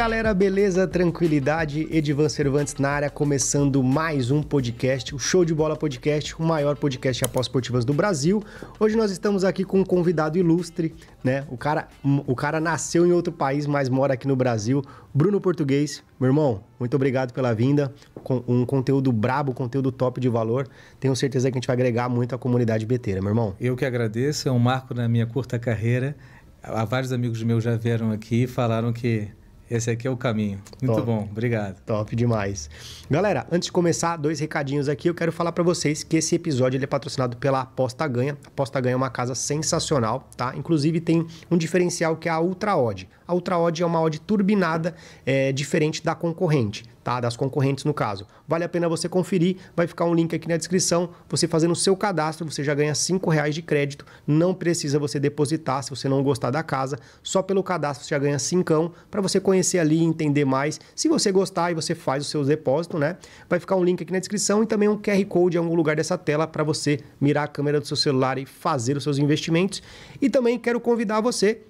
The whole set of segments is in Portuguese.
galera, beleza? Tranquilidade? Edivan Cervantes na área, começando mais um podcast, o Show de Bola Podcast, o maior podcast após esportivas do Brasil. Hoje nós estamos aqui com um convidado ilustre, né? O cara, o cara nasceu em outro país, mas mora aqui no Brasil. Bruno Português, meu irmão, muito obrigado pela vinda. Com um conteúdo brabo, conteúdo top de valor. Tenho certeza que a gente vai agregar muito à comunidade beteira, meu irmão. Eu que agradeço, é um marco na minha curta carreira. Há vários amigos meus já vieram aqui e falaram que esse aqui é o caminho. Muito Top. bom, obrigado. Top demais. Galera, antes de começar, dois recadinhos aqui. Eu quero falar para vocês que esse episódio ele é patrocinado pela Aposta Ganha. Aposta Ganha é uma casa sensacional, tá? Inclusive tem um diferencial que é a Ultra Odd. A Ultra Odd é uma odd turbinada, é, diferente da concorrente tá? Das concorrentes, no caso. Vale a pena você conferir, vai ficar um link aqui na descrição. Você fazendo o seu cadastro, você já ganha R$ reais de crédito. Não precisa você depositar se você não gostar da casa. Só pelo cadastro você já ganha cincão para você conhecer ali e entender mais. Se você gostar e você faz o seu depósito, né? Vai ficar um link aqui na descrição e também um QR Code em algum lugar dessa tela para você mirar a câmera do seu celular e fazer os seus investimentos. E também quero convidar você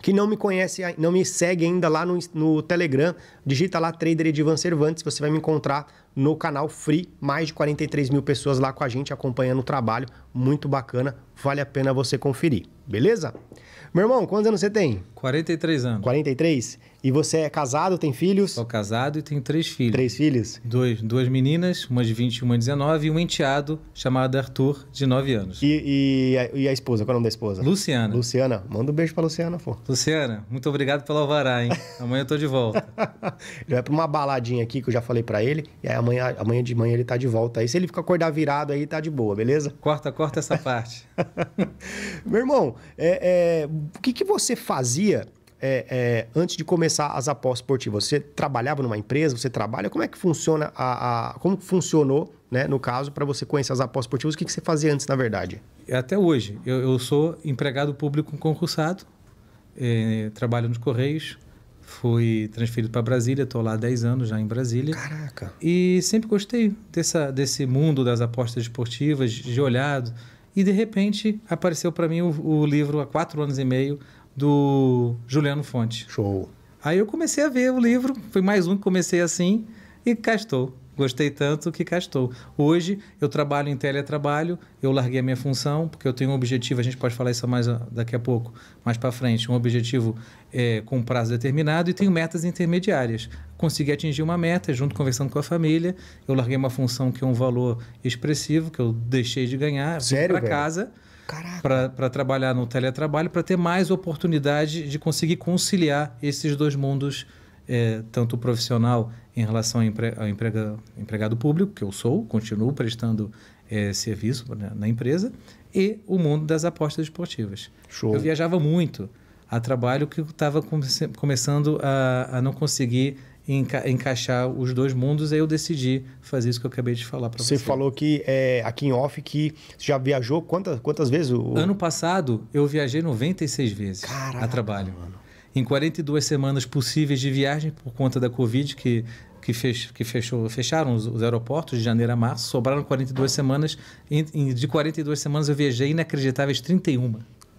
que não me conhece, não me segue ainda lá no, no Telegram, digita lá Trader Edivan Cervantes, você vai me encontrar no canal Free. Mais de 43 mil pessoas lá com a gente acompanhando o trabalho. Muito bacana, vale a pena você conferir, beleza? Meu irmão, quantos anos você tem? 43 anos. 43? E você é casado, tem filhos? Sou casado e tenho três filhos. Três filhos? Dois, duas meninas, uma de 20 e uma de 19, e um enteado chamado Arthur, de 9 anos. E, e, a, e a esposa, qual é o nome da esposa? Luciana. Luciana, manda um beijo pra Luciana, pô. Luciana, muito obrigado pelo alvará, hein? amanhã eu tô de volta. ele vai pra uma baladinha aqui que eu já falei para ele, e aí amanhã amanhã, amanhã de manhã ele tá de volta aí. Se ele ficar acordar virado aí, tá de boa, beleza? Corta, corta essa parte. Meu irmão, é, é, o que, que você fazia é, é antes de começar as apostas esportivas? Você trabalhava numa empresa? Você trabalha? Como é que funciona a, a como funcionou, né, no caso, para você conhecer as apostas esportivas? O que, que você fazia antes, na verdade? Até hoje, eu, eu sou empregado público concursado, é, trabalho nos Correios, Fui transferido para Brasília, estou lá há 10 anos já em Brasília. Caraca! E sempre gostei dessa, desse mundo das apostas esportivas, de olhado. E de repente apareceu para mim o, o livro há quatro anos e meio do Juliano Fonte. Show! Aí eu comecei a ver o livro, foi mais um que comecei assim e cá estou. Gostei tanto que cá estou. Hoje eu trabalho em teletrabalho, eu larguei a minha função, porque eu tenho um objetivo, a gente pode falar isso mais ah, daqui a pouco, mais para frente, um objetivo é, com prazo determinado e tenho metas intermediárias. Consegui atingir uma meta, junto conversando com a família, eu larguei uma função que é um valor expressivo, que eu deixei de ganhar, para casa para trabalhar no teletrabalho, para ter mais oportunidade de conseguir conciliar esses dois mundos, é, tanto profissional em relação ao, empre ao empregado público, que eu sou, continuo prestando é, serviço na, na empresa, e o mundo das apostas esportivas. Show. Eu viajava muito a trabalho que estava come começando a, a não conseguir enca encaixar os dois mundos, aí eu decidi fazer isso que eu acabei de falar para você. Você falou que é, aqui em off que já viajou quantas, quantas vezes? O... Ano passado eu viajei 96 vezes Caraca, a trabalho. Mano. Em 42 semanas possíveis de viagem por conta da Covid, que que, fech, que fechou, fecharam os, os, aeroportos de janeiro a março, sobraram 42 semanas. Em, em, de 42 semanas eu viajei inacreditáveis 31.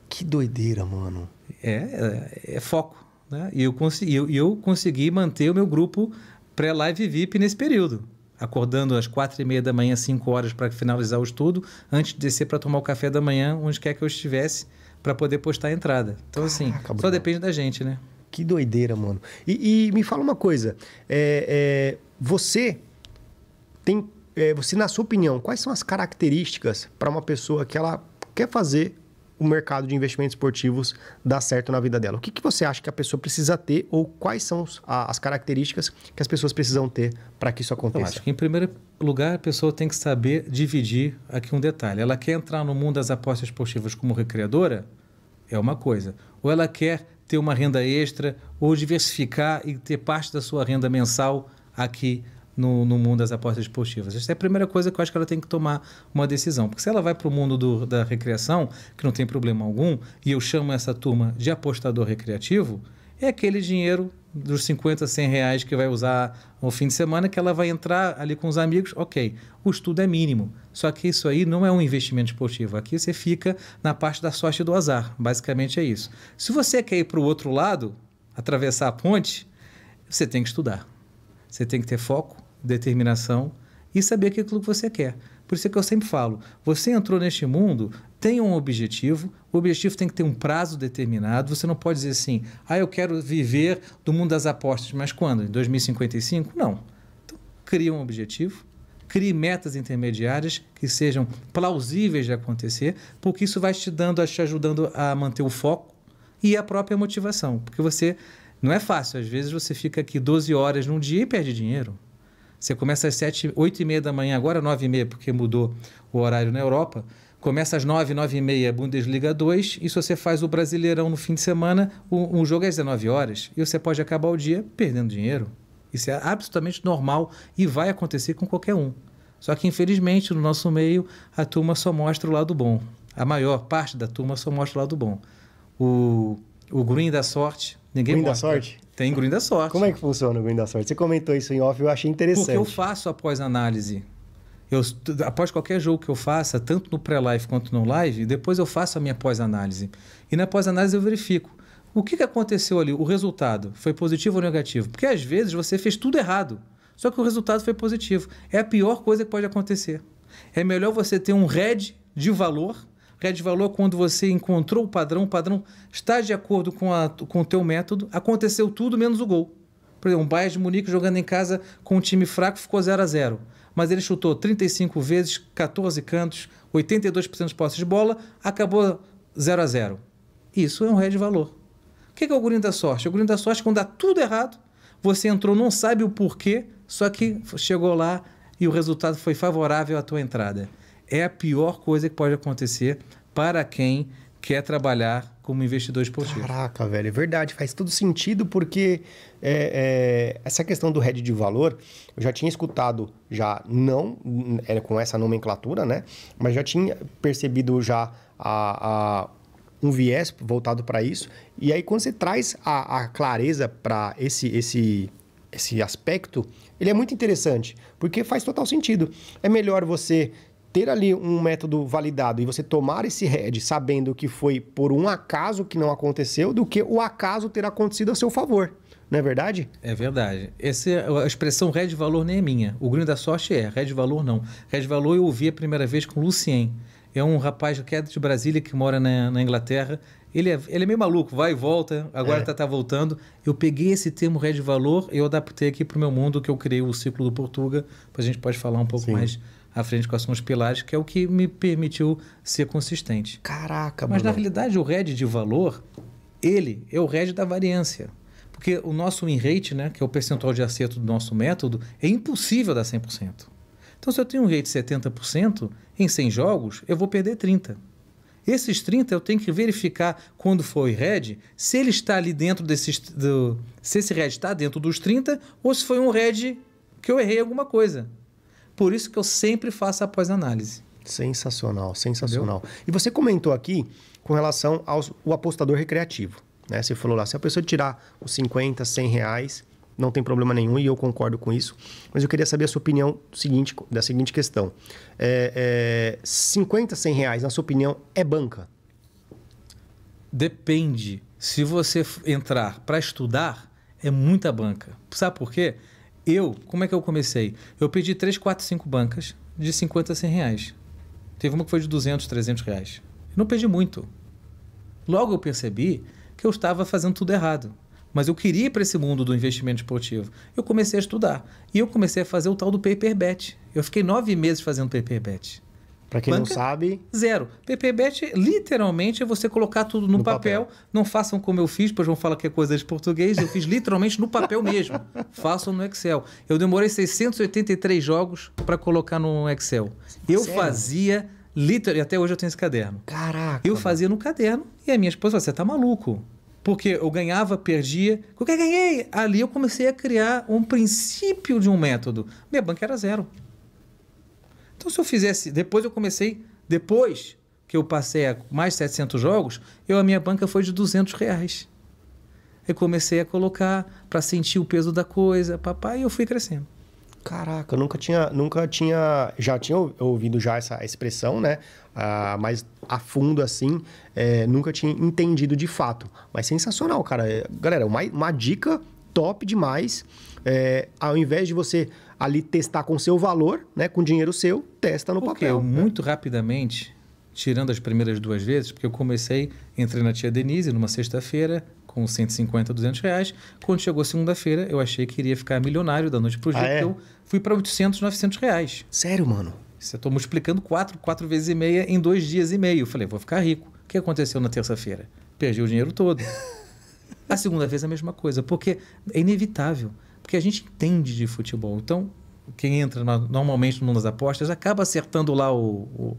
Que doideira, mano. É, é, é foco. Né? E eu, consegui, eu, eu consegui manter o meu grupo pré-live VIP nesse período acordando às quatro e meia da manhã, cinco horas para finalizar o estudo, antes de descer para tomar o café da manhã, onde quer que eu estivesse, para poder postar a entrada. Então, Caraca, assim, ah, só depende da gente, né? Que doideira, mano. E, e me fala uma coisa. É, é, você tem. É, você, na sua opinião, quais são as características para uma pessoa que ela quer fazer o mercado de investimentos esportivos dar certo na vida dela? O que, que você acha que a pessoa precisa ter ou quais são as características que as pessoas precisam ter para que isso aconteça? Eu acho que, em primeiro lugar, a pessoa tem que saber dividir aqui um detalhe. Ela quer entrar no mundo das apostas esportivas como recreadora? É uma coisa. Ou ela quer ter uma renda extra ou diversificar e ter parte da sua renda mensal aqui no, no mundo das apostas esportivas. Essa é a primeira coisa que eu acho que ela tem que tomar uma decisão. Porque se ela vai para o mundo do, da recreação, que não tem problema algum, e eu chamo essa turma de apostador recreativo, é aquele dinheiro dos 50, 100 reais que vai usar no fim de semana, que ela vai entrar ali com os amigos, ok, o estudo é mínimo. Só que isso aí não é um investimento esportivo. Aqui você fica na parte da sorte e do azar. Basicamente é isso. Se você quer ir para o outro lado, atravessar a ponte, você tem que estudar. Você tem que ter foco, determinação e saber é aquilo que você quer. Por isso é que eu sempre falo: você entrou neste mundo, tem um objetivo, o objetivo tem que ter um prazo determinado. Você não pode dizer assim, ah, eu quero viver do mundo das apostas, mas quando? Em 2055? Não. Então, cria um objetivo, crie metas intermediárias que sejam plausíveis de acontecer, porque isso vai te dando, te ajudando a manter o foco e a própria motivação, porque você não é fácil, às vezes você fica aqui 12 horas num dia e perde dinheiro. Você começa às 7, 8 e meia da manhã, agora 9 e meia, porque mudou o horário na Europa. Começa às 9, 9 e meia, Bundesliga 2. E se você faz o Brasileirão no fim de semana, um, jogo é às 19 horas. E você pode acabar o dia perdendo dinheiro. Isso é absolutamente normal e vai acontecer com qualquer um. Só que, infelizmente, no nosso meio, a turma só mostra o lado bom. A maior parte da turma só mostra o lado bom. O, o green da sorte, ninguém green mostra. da sorte? Tem grunho da sorte. Como é que funciona o grunho da sorte? Você comentou isso em off, eu achei interessante. Porque eu faço após análise. Eu, após qualquer jogo que eu faça, tanto no pré-live quanto no live, depois eu faço a minha pós-análise. E na pós-análise eu verifico o que, que aconteceu ali, o resultado foi positivo ou negativo. Porque às vezes você fez tudo errado, só que o resultado foi positivo. É a pior coisa que pode acontecer. É melhor você ter um red de valor Rede de valor quando você encontrou o padrão, o padrão está de acordo com, a, com o teu método, aconteceu tudo menos o gol. Por exemplo, o Bayern de Munique jogando em casa com um time fraco ficou 0 a 0 Mas ele chutou 35 vezes, 14 cantos, 82% de posse de bola, acabou 0 a 0 Isso é um red valor. O que é, é o gurinho da sorte? O gurinho da sorte é quando dá tudo errado, você entrou, não sabe o porquê, só que chegou lá e o resultado foi favorável à tua entrada é a pior coisa que pode acontecer para quem quer trabalhar como investidor esportivo. Caraca, velho, é verdade, faz todo sentido porque é, é, essa questão do head de valor, eu já tinha escutado já não era com essa nomenclatura, né? Mas já tinha percebido já a, a um viés voltado para isso. E aí quando você traz a, a clareza para esse esse esse aspecto, ele é muito interessante, porque faz total sentido. É melhor você ter ali um método validado e você tomar esse head sabendo que foi por um acaso que não aconteceu, do que o acaso ter acontecido a seu favor. Não é verdade? É verdade. Essa, a expressão red valor nem é minha. O grunho da sorte é, red valor não. Red valor eu ouvi a primeira vez com o Lucien. É um rapaz que é de Brasília, que mora na, na Inglaterra. Ele é, ele é meio maluco, vai e volta, agora é. tá, tá voltando. Eu peguei esse termo red valor e eu adaptei aqui para o meu mundo, que eu criei o Ciclo do Portuga, para a gente pode falar um pouco Sim. mais à frente com são pilares, que é o que me permitiu ser consistente. Caraca, Mas na realidade o RED de valor, ele é o RED da variância. Porque o nosso win rate, né, que é o percentual de acerto do nosso método, é impossível dar 100%. Então, se eu tenho um rate de 70%, em 100 jogos, eu vou perder 30%. Esses 30 eu tenho que verificar quando foi o red, se ele está ali dentro desses. Do, se esse red está dentro dos 30 ou se foi um red que eu errei alguma coisa. Por isso que eu sempre faço após análise. Sensacional, sensacional. Entendeu? E você comentou aqui com relação ao apostador recreativo. Né? Você falou lá, se a pessoa tirar os 50, 100 reais, não tem problema nenhum e eu concordo com isso. Mas eu queria saber a sua opinião seguinte, da seguinte questão: é, é, 50, 100 reais, na sua opinião, é banca? Depende. Se você entrar para estudar, é muita banca. Sabe por quê? Eu, como é que eu comecei? Eu pedi 3, 4, 5 bancas de 50 a 100 reais. Teve uma que foi de 200, 300 reais. não perdi muito. Logo eu percebi que eu estava fazendo tudo errado. Mas eu queria ir para esse mundo do investimento esportivo. Eu comecei a estudar. E eu comecei a fazer o tal do paper bet. Eu fiquei nove meses fazendo paper bet. Para quem Banca, não sabe. Zero. PPBet, literalmente, é você colocar tudo no, no papel. papel. Não façam como eu fiz, pois vão falar que é coisa de português. Eu fiz literalmente no papel mesmo. façam no Excel. Eu demorei 683 jogos para colocar no Excel. Eu Sério? fazia. Liter... E até hoje eu tenho esse caderno. Caraca. Eu fazia no caderno e a minha esposa falou: você tá maluco. Porque eu ganhava, perdia. O que eu ganhei? Ali eu comecei a criar um princípio de um método. Minha banca era zero. Então, se eu fizesse. Depois eu comecei. Depois que eu passei a mais 700 jogos, eu, a minha banca foi de 200 reais. Eu comecei a colocar para sentir o peso da coisa, papai, e eu fui crescendo. Caraca, eu nunca tinha, nunca tinha, já tinha ouvido já essa expressão, né? Ah, mas a fundo assim, é, nunca tinha entendido de fato. Mas sensacional, cara. É, galera, uma, uma dica top demais. É, ao invés de você ali testar com seu valor, né? Com dinheiro seu, testa no porque papel. Eu, né? muito rapidamente, tirando as primeiras duas vezes, porque eu comecei, entrei na tia Denise numa sexta-feira, com 150, 200 reais. Quando chegou segunda-feira, eu achei que iria ficar milionário da noite pro dia, ah, é? eu fui para 800, 900 reais. Sério, mano? Você estou multiplicando quatro, quatro vezes e meia em dois dias e meio. falei, vou ficar rico. O que aconteceu na terça-feira? Perdi o dinheiro todo. a segunda vez a mesma coisa, porque é inevitável porque a gente entende de futebol. Então, quem entra normalmente no mundo das apostas acaba acertando lá o, o,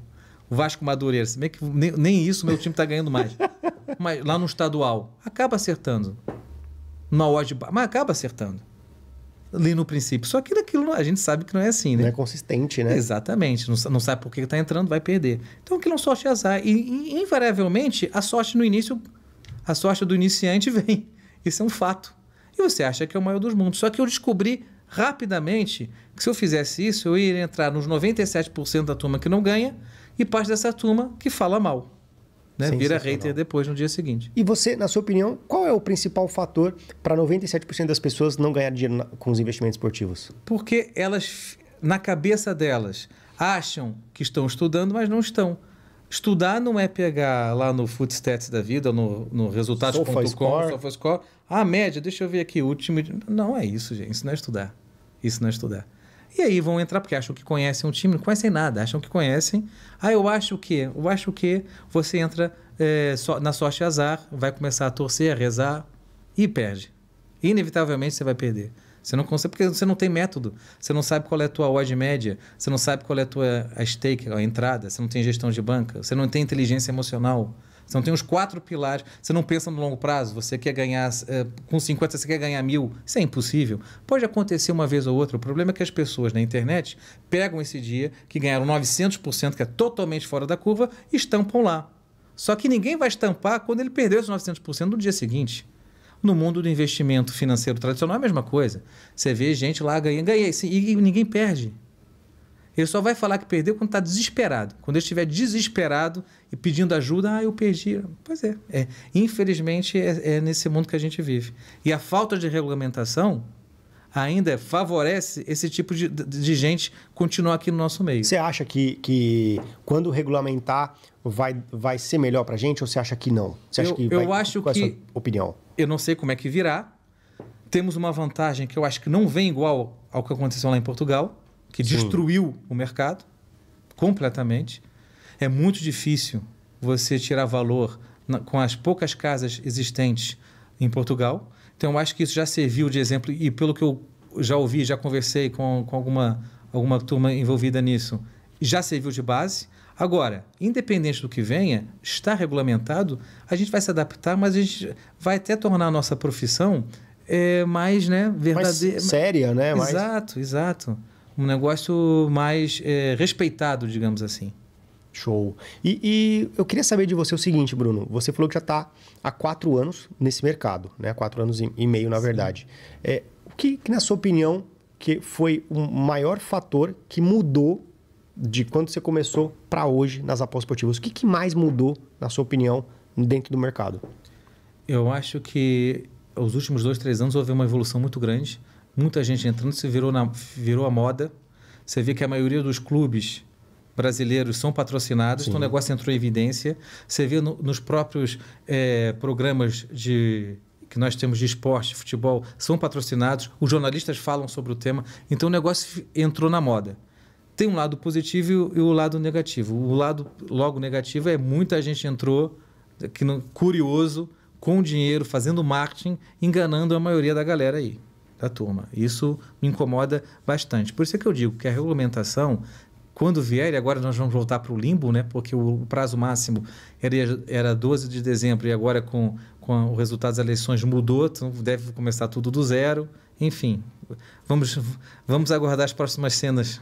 Vasco Madureira. Se bem que nem, nem isso meu time está ganhando mais. mas lá no estadual, acaba acertando. Na odd, mas acaba acertando. Ali no princípio. Só que daquilo a gente sabe que não é assim, né? Não é consistente, né? Exatamente. Não, não sabe por que está entrando, vai perder. Então aquilo é um sorte azar. E, e invariavelmente, a sorte no início, a sorte do iniciante vem. Isso é um fato e você acha que é o maior dos mundos. Só que eu descobri rapidamente que se eu fizesse isso, eu iria entrar nos 97% da turma que não ganha e parte dessa turma que fala mal. Né? Vira hater depois no dia seguinte. E você, na sua opinião, qual é o principal fator para 97% das pessoas não ganhar dinheiro com os investimentos esportivos? Porque elas, na cabeça delas, acham que estão estudando, mas não estão. Estudar não é pegar lá no Footstats da vida, no, no resultados.com, SofaScore. Ah, média, deixa eu ver aqui, último. Não é isso, gente. Isso não é estudar. Isso não é estudar. E aí vão entrar porque acham que conhecem um time, não conhecem nada, acham que conhecem. Ah, eu acho o quê? eu acho o quê? você entra é, na sorte azar, vai começar a torcer, a rezar e perde. Inevitavelmente você vai perder. Você não consegue porque você não tem método. Você não sabe qual é a tua odd média, você não sabe qual é a tua a stake, a entrada, você não tem gestão de banca, você não tem inteligência emocional. Você não tem os quatro pilares, você não pensa no longo prazo, você quer ganhar, é, com 50 você quer ganhar mil, isso é impossível. Pode acontecer uma vez ou outra, o problema é que as pessoas na internet pegam esse dia que ganharam 900%, que é totalmente fora da curva, e estampam lá. Só que ninguém vai estampar quando ele perdeu esses 900% no dia seguinte. No mundo do investimento financeiro tradicional é a mesma coisa. Você vê gente lá ganhando, ganhei, assim, e ninguém perde. Ele só vai falar que perdeu quando está desesperado. Quando ele estiver desesperado e pedindo ajuda, ah, eu perdi. Pois é. é. Infelizmente, é, é nesse mundo que a gente vive. E a falta de regulamentação ainda favorece esse tipo de, de gente continuar aqui no nosso meio. Você acha que, que quando regulamentar vai, vai ser melhor para a gente ou você acha que não? Você acha eu, que vai, eu acho qual que, é a sua opinião? eu não sei como é que virá. Temos uma vantagem que eu acho que não vem igual ao que aconteceu lá em Portugal, que Sim. destruiu o mercado completamente. É muito difícil você tirar valor na, com as poucas casas existentes em Portugal. Então, eu acho que isso já serviu de exemplo, e pelo que eu já ouvi, já conversei com, com alguma, alguma turma envolvida nisso, já serviu de base. Agora, independente do que venha, está regulamentado, a gente vai se adaptar, mas a gente vai até tornar a nossa profissão é, mais né, verdadeira. Mais séria, né? Exato, mais... exato. Um negócio mais é, respeitado, digamos assim. Show. E, e, eu queria saber de você o seguinte, Bruno. Você falou que já está há quatro anos nesse mercado, né? Quatro anos e meio, na Sim. verdade. É, o que, que, na sua opinião, que foi o maior fator que mudou de quando você começou para hoje nas apostas esportivas. O que, que mais mudou, na sua opinião, dentro do mercado? Eu acho que os últimos dois, três anos houve uma evolução muito grande. Muita gente entrando se virou, na, virou a moda. Você vê que a maioria dos clubes brasileiros são patrocinados, Sim. então o negócio entrou em evidência. Você vê no, nos próprios é, programas de que nós temos de esporte, futebol, são patrocinados, os jornalistas falam sobre o tema, então o negócio entrou na moda tem um lado positivo e o lado negativo. O lado logo negativo é muita gente entrou é, que não, curioso com dinheiro, fazendo marketing, enganando a maioria da galera aí, da turma. Isso me incomoda bastante. Por isso é que eu digo que a regulamentação, quando vier, e agora nós vamos voltar para o limbo, né? porque o prazo máximo era, era 12 de dezembro e agora com, com o resultado das eleições mudou, então deve começar tudo do zero. Enfim, vamos, vamos aguardar as próximas cenas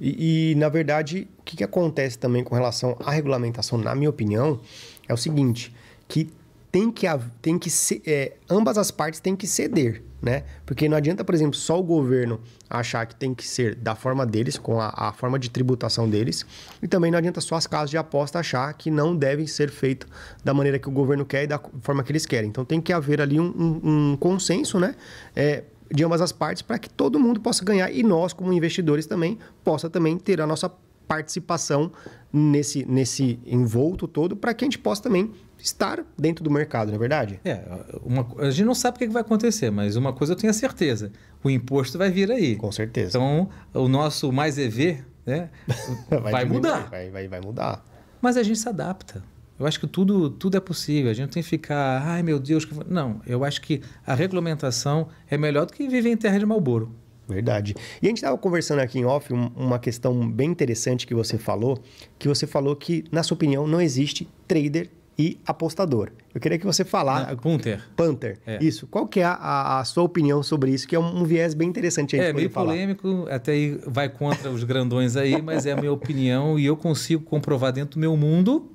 e, e, na verdade, o que, que acontece também com relação à regulamentação, na minha opinião, é o seguinte, que tem que, tem que ser, é, ambas as partes têm que ceder, né? Porque não adianta, por exemplo, só o governo achar que tem que ser da forma deles, com a, a forma de tributação deles, e também não adianta só as casas de aposta achar que não devem ser feitas da maneira que o governo quer e da forma que eles querem. Então tem que haver ali um, um, um consenso, né? É, de ambas as partes para que todo mundo possa ganhar e nós, como investidores também, possa também ter a nossa participação nesse, nesse envolto todo para que a gente possa também estar dentro do mercado, não é verdade? É, uma, a gente não sabe o que vai acontecer, mas uma coisa eu tenho a certeza, o imposto vai vir aí. Com certeza. Então, o nosso mais EV né, vai, vai mudar. Vai, vai, vai mudar. Mas a gente se adapta. Eu acho que tudo, tudo é possível. A gente tem que ficar, ai meu Deus. Não, eu acho que a regulamentação é melhor do que viver em terra de Malboro. Verdade. E a gente estava conversando aqui em off um, uma questão bem interessante que você falou, que você falou que, na sua opinião, não existe trader e apostador. Eu queria que você falasse... É, punter. É. Isso. Qual que é a, a, sua opinião sobre isso? Que é um, viés bem interessante a gente É meio falar. polêmico, até vai contra os grandões aí, mas é a minha opinião e eu consigo comprovar dentro do meu mundo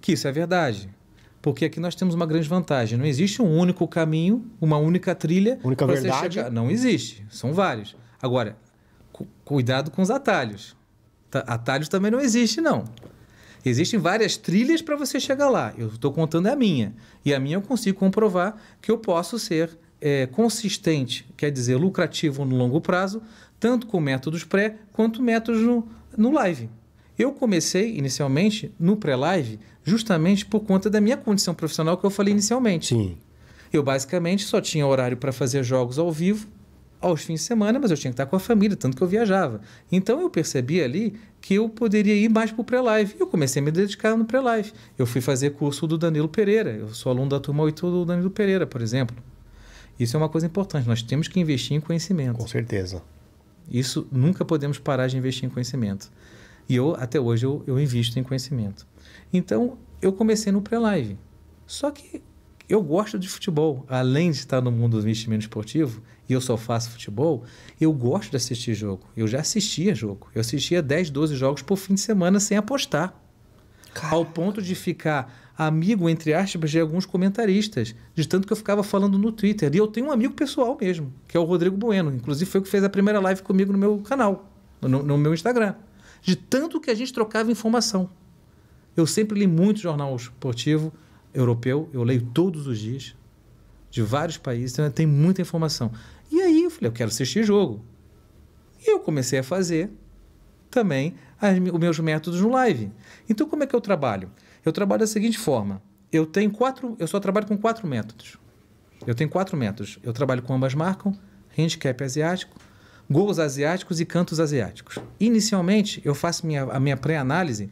que isso é verdade. Porque aqui nós temos uma grande vantagem. Não existe um único caminho, uma única trilha. Única verdade? Chegar. Não existe. São vários. Agora, cu cuidado com os atalhos. atalhos também não existe, não. Existem várias trilhas para você chegar lá. Eu estou contando a minha. E a minha eu consigo comprovar que eu posso ser é, consistente, quer dizer, lucrativo no longo prazo, tanto com métodos pré quanto métodos no, no live. Eu comecei inicialmente no pré-live justamente por conta da minha condição profissional que eu falei inicialmente. Sim. Eu basicamente só tinha horário para fazer jogos ao vivo aos fins de semana, mas eu tinha que estar com a família, tanto que eu viajava. Então eu percebi ali que eu poderia ir mais para o pré-live. e Eu comecei a me dedicar no pré-live. Eu fui fazer curso do Danilo Pereira. Eu sou aluno da turma 8 do Danilo Pereira, por exemplo. Isso é uma coisa importante. Nós temos que investir em conhecimento. Com certeza. Isso nunca podemos parar de investir em conhecimento. E eu, até hoje, eu, eu invisto em conhecimento. Então, eu comecei no pré-live. Só que eu gosto de futebol. Além de estar no mundo do investimento esportivo, e eu só faço futebol, eu gosto de assistir jogo. Eu já assistia jogo. Eu assistia 10, 12 jogos por fim de semana sem apostar. Ao ponto de ficar amigo, entre aspas, de alguns comentaristas. De tanto que eu ficava falando no Twitter. E eu tenho um amigo pessoal mesmo, que é o Rodrigo Bueno. Inclusive foi o que fez a primeira live comigo no meu canal, no, no meu Instagram de tanto que a gente trocava informação. Eu sempre li muito jornal esportivo europeu, eu leio todos os dias, de vários países, então tem muita informação. E aí eu falei, eu quero assistir jogo. E eu comecei a fazer também as, os meus métodos no live. Então, como é que eu trabalho? Eu trabalho da seguinte forma: eu tenho quatro, eu só trabalho com quatro métodos. Eu tenho quatro métodos. Eu trabalho com ambas marcam, handicap asiático, gols asiáticos e cantos asiáticos. Inicialmente, eu faço minha, a minha pré-análise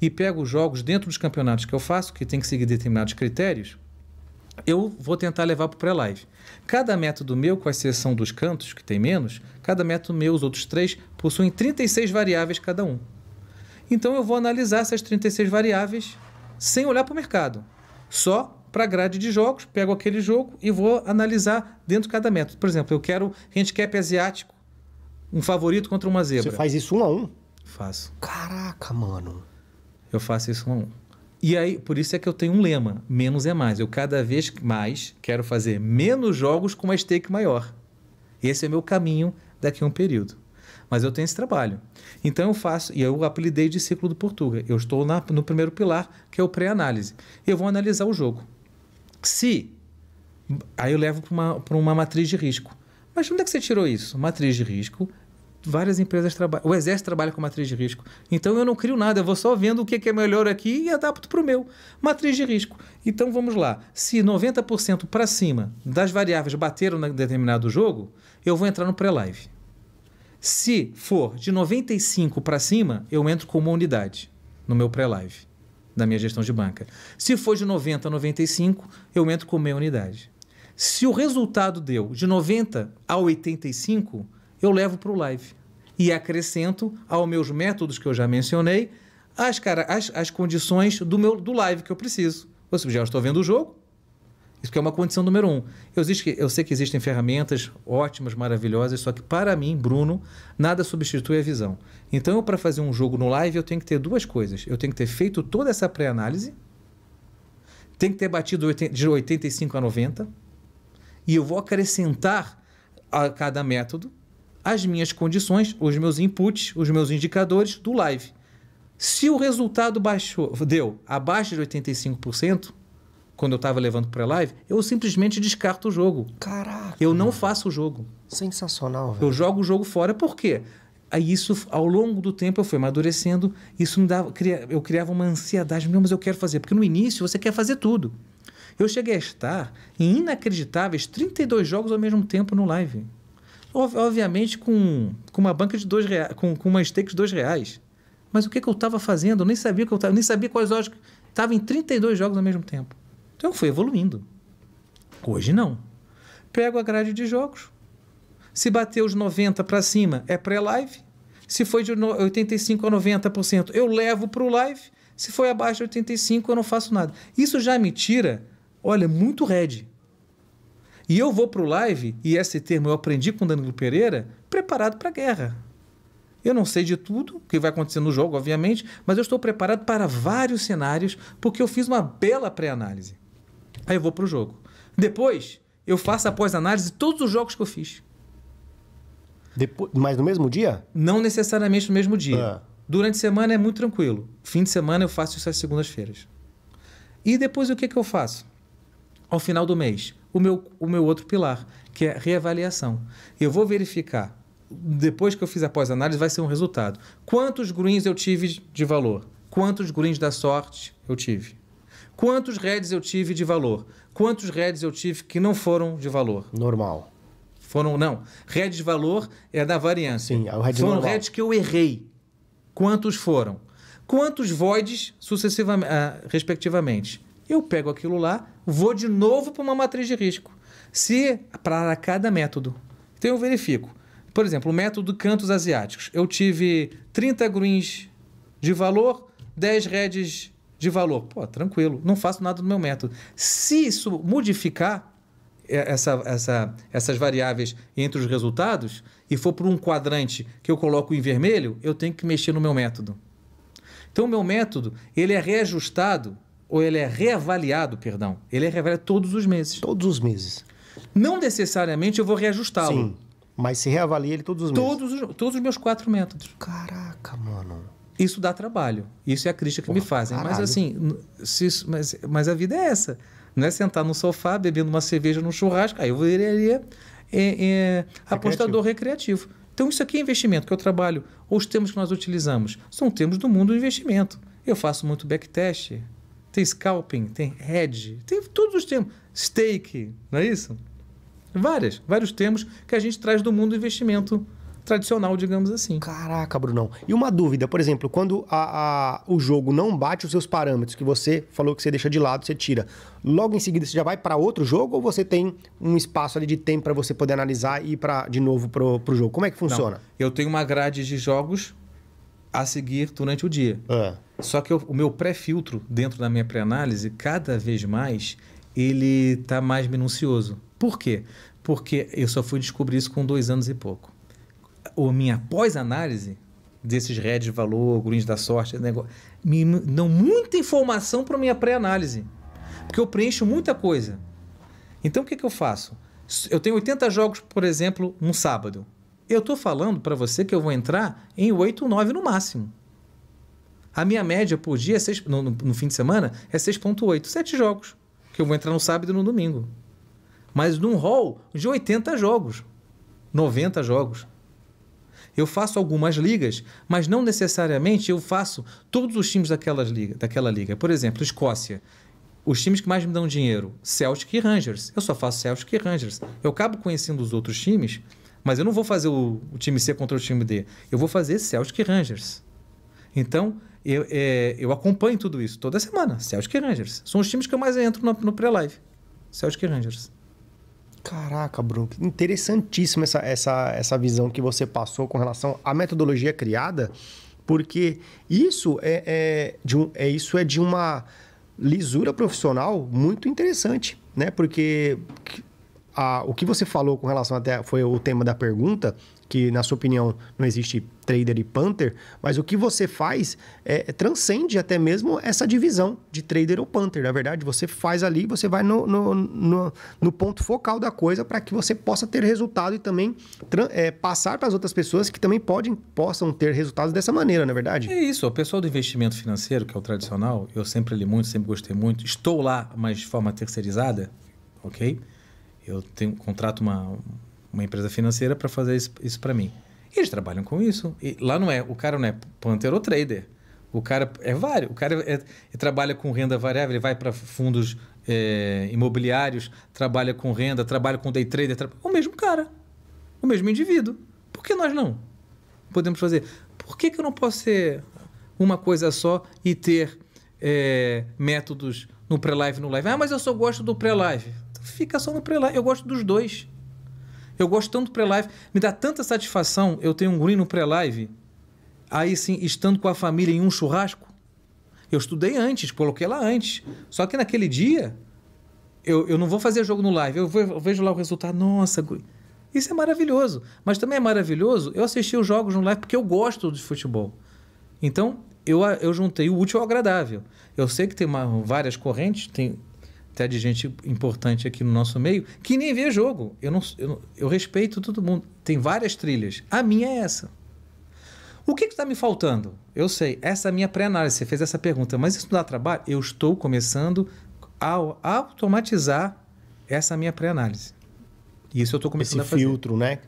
e pego os jogos dentro dos campeonatos que eu faço, que tem que seguir determinados critérios, eu vou tentar levar para o pré-live. Cada método meu, com exceção dos cantos, que tem menos, cada método meu, os outros três, possuem 36 variáveis cada um. Então eu vou analisar essas 36 variáveis sem olhar para o mercado, só para a grade de jogos, pego aquele jogo e vou analisar dentro de cada método. Por exemplo, eu quero handicap asiático, um favorito contra uma zebra. Você faz isso um a um? Faço. Caraca, mano. Eu faço isso um a um. E aí, por isso é que eu tenho um lema: menos é mais. Eu cada vez mais quero fazer menos jogos com uma stake maior. Esse é meu caminho daqui a um período. Mas eu tenho esse trabalho. Então eu faço, e eu apelidei de ciclo do Portuga. Eu estou na, no primeiro pilar, que é o pré-análise. Eu vou analisar o jogo. Se. Aí eu levo para uma, uma matriz de risco. Mas onde é que você tirou isso? Matriz de risco. Várias empresas trabalham. O Exército trabalha com matriz de risco. Então eu não crio nada, eu vou só vendo o que é, é melhor aqui e adapto para o meu. Matriz de risco. Então vamos lá. Se 90% para cima das variáveis bateram em determinado jogo, eu vou entrar no pré-live. Se for de 95 para cima, eu entro com uma unidade no meu pré-live da minha gestão de banca. Se for de 90 a 95, eu entro com meia unidade. Se o resultado deu de 90 a 85, eu levo para o live e acrescento aos meus métodos que eu já mencionei as, cara, as, as condições do meu do live que eu preciso. Ou seja, eu estou vendo o jogo, isso que é uma condição número um. Eu, existe, eu sei que existem ferramentas ótimas, maravilhosas, só que para mim, Bruno, nada substitui a visão. Então, para fazer um jogo no live, eu tenho que ter duas coisas. Eu tenho que ter feito toda essa pré-análise, tenho que ter batido de 85 a 90, e eu vou acrescentar a cada método as minhas condições, os meus inputs, os meus indicadores do live. Se o resultado baixou, deu abaixo de 85%, quando eu estava levando para live, eu simplesmente descarto o jogo. Caraca. Eu não faço o jogo. Sensacional, velho. Eu jogo o jogo fora. Por quê? Aí isso, ao longo do tempo, eu fui amadurecendo. Isso me dava. Eu criava uma ansiedade. Não, mas eu quero fazer. Porque no início você quer fazer tudo. Eu cheguei a estar em inacreditáveis 32 jogos ao mesmo tempo no live. Obviamente com, com uma banca de dois reais, com, com uma stake de dois reais. Mas o que, que eu estava fazendo? Eu nem sabia que eu nem sabia quais horas. Estava em 32 jogos ao mesmo tempo. Então eu fui evoluindo. Hoje não. Pego a grade de jogos. Se bater os 90 para cima é pré-live. Se foi de 85 a 90%, eu levo para o live. Se foi abaixo de 85, eu não faço nada. Isso já me tira olha, é muito red. E eu vou para o live, e esse termo eu aprendi com Danilo Pereira, preparado para a guerra. Eu não sei de tudo que vai acontecer no jogo, obviamente, mas eu estou preparado para vários cenários, porque eu fiz uma bela pré-análise. Aí eu vou para o jogo. Depois, eu faço após análise todos os jogos que eu fiz. Depois, mas no mesmo dia? Não necessariamente no mesmo dia. Ah. Durante a semana é muito tranquilo. Fim de semana eu faço isso às segundas-feiras. E depois o que, que eu faço? ao final do mês. O meu, o meu outro pilar, que é reavaliação. Eu vou verificar, depois que eu fiz a pós-análise, vai ser um resultado. Quantos greens eu tive de valor? Quantos greens da sorte eu tive? Quantos reds eu tive de valor? Quantos reds eu tive que não foram de valor? Normal. Foram, não. Reds de valor é da variância. Sim, é o red Foram normal. reds que eu errei. Quantos foram? Quantos voids sucessivamente, ah, respectivamente? Eu pego aquilo lá, vou de novo para uma matriz de risco. Se para cada método. Então eu verifico. Por exemplo, o método cantos asiáticos. Eu tive 30 greens de valor, 10 reds de valor. Pô, tranquilo, não faço nada do meu método. Se isso modificar é, essa, essa, essas variáveis entre os resultados e for para um quadrante que eu coloco em vermelho, eu tenho que mexer no meu método. Então, o meu método ele é reajustado ou ele é reavaliado, perdão, ele é reavaliado todos os meses. Todos os meses. Não necessariamente eu vou reajustá-lo. Sim, mas se reavalia ele todos os todos meses. Os, todos os meus quatro métodos. Caraca, mano. Isso dá trabalho. Isso é a crítica que Porra, me fazem. Caralho. Mas assim, se, mas, mas a vida é essa. Não é sentar no sofá bebendo uma cerveja no churrasco. Aí eu viraria é, é, apostador recreativo. Então isso aqui é investimento que eu é trabalho. Ou Os termos que nós utilizamos são termos do mundo do investimento. Eu faço muito backtest, tem scalping, tem hedge, tem todos os termos. Stake, não é isso? Várias, vários termos que a gente traz do mundo do investimento tradicional, digamos assim. Caraca, Brunão. E uma dúvida, por exemplo, quando a, a, o jogo não bate os seus parâmetros, que você falou que você deixa de lado, você tira, logo em seguida você já vai para outro jogo ou você tem um espaço ali de tempo para você poder analisar e ir pra, de novo para o jogo? Como é que funciona? Não, eu tenho uma grade de jogos a seguir durante o dia. Ah. Só que eu, o meu pré-filtro dentro da minha pré-análise, cada vez mais, ele está mais minucioso. Por quê? Porque eu só fui descobrir isso com dois anos e pouco. A minha pós-análise desses redes de valor, greens da sorte, negócio, me dão muita informação para minha pré-análise. Porque eu preencho muita coisa. Então o que, que eu faço? Eu tenho 80 jogos, por exemplo, num sábado. Eu estou falando para você que eu vou entrar em 8 ou 9 no máximo. A minha média por dia, é seis, no, no, no fim de semana, é 6,8. Sete jogos. Que eu vou entrar no sábado e no domingo. Mas num hall de 80 jogos. 90 jogos. Eu faço algumas ligas, mas não necessariamente eu faço todos os times daquelas liga, daquela liga. Por exemplo, Escócia. Os times que mais me dão dinheiro, Celtic e Rangers. Eu só faço Celtic e Rangers. Eu acabo conhecendo os outros times, mas eu não vou fazer o, o time C contra o time D. Eu vou fazer Celtic e Rangers. Então, eu, é, eu acompanho tudo isso toda semana. Celtic Rangers. São os times que eu mais entro no, no pré-live. Celtic Rangers. Caraca, Bruno, interessantíssima essa, essa, essa visão que você passou com relação à metodologia criada, porque isso é, é, de, um, é, isso é de uma lisura profissional muito interessante, né? Porque a, o que você falou com relação até foi o tema da pergunta, que na sua opinião não existe trader e punter, mas o que você faz é, é, transcende até mesmo essa divisão de trader ou punter. Na verdade, você faz ali, você vai no, no, no, no ponto focal da coisa para que você possa ter resultado e também é, passar para as outras pessoas que também podem, possam ter resultados dessa maneira, na é verdade? É isso. O pessoal do investimento financeiro, que é o tradicional, eu sempre li muito, sempre gostei muito. Estou lá, mas de forma terceirizada, ok? Eu tenho, contrato uma, uma empresa financeira para fazer isso, isso para mim. E eles trabalham com isso. E lá não é, o cara não é panter ou trader. O cara é vário, o cara é, é, trabalha com renda variável, ele vai para fundos é, imobiliários, trabalha com renda, trabalha com day trader, tra... o mesmo cara, o mesmo indivíduo. Por que nós não podemos fazer? Por que, que eu não posso ser uma coisa só e ter é, métodos no pré-live e no live? Ah, mas eu só gosto do pré-live. Fica só no pré-live, eu gosto dos dois. Eu gosto tanto do pré-live, me dá tanta satisfação eu tenho um green no pré-live, aí sim, estando com a família em um churrasco. Eu estudei antes, coloquei lá antes. Só que naquele dia, eu, eu não vou fazer jogo no live, eu, eu vejo lá o resultado. Nossa, isso é maravilhoso. Mas também é maravilhoso eu assistir os jogos no live porque eu gosto de futebol. Então, eu, eu juntei o útil ao agradável. Eu sei que tem uma, várias correntes, tem até de gente importante aqui no nosso meio, que nem vê jogo. Eu, não, eu, eu respeito todo mundo. Tem várias trilhas. A minha é essa. O que está me faltando? Eu sei, essa é a minha pré-análise. Você fez essa pergunta, mas isso dá trabalho? Eu estou começando a automatizar essa minha pré-análise. Isso eu estou começando Esse a fazer. filtro, né?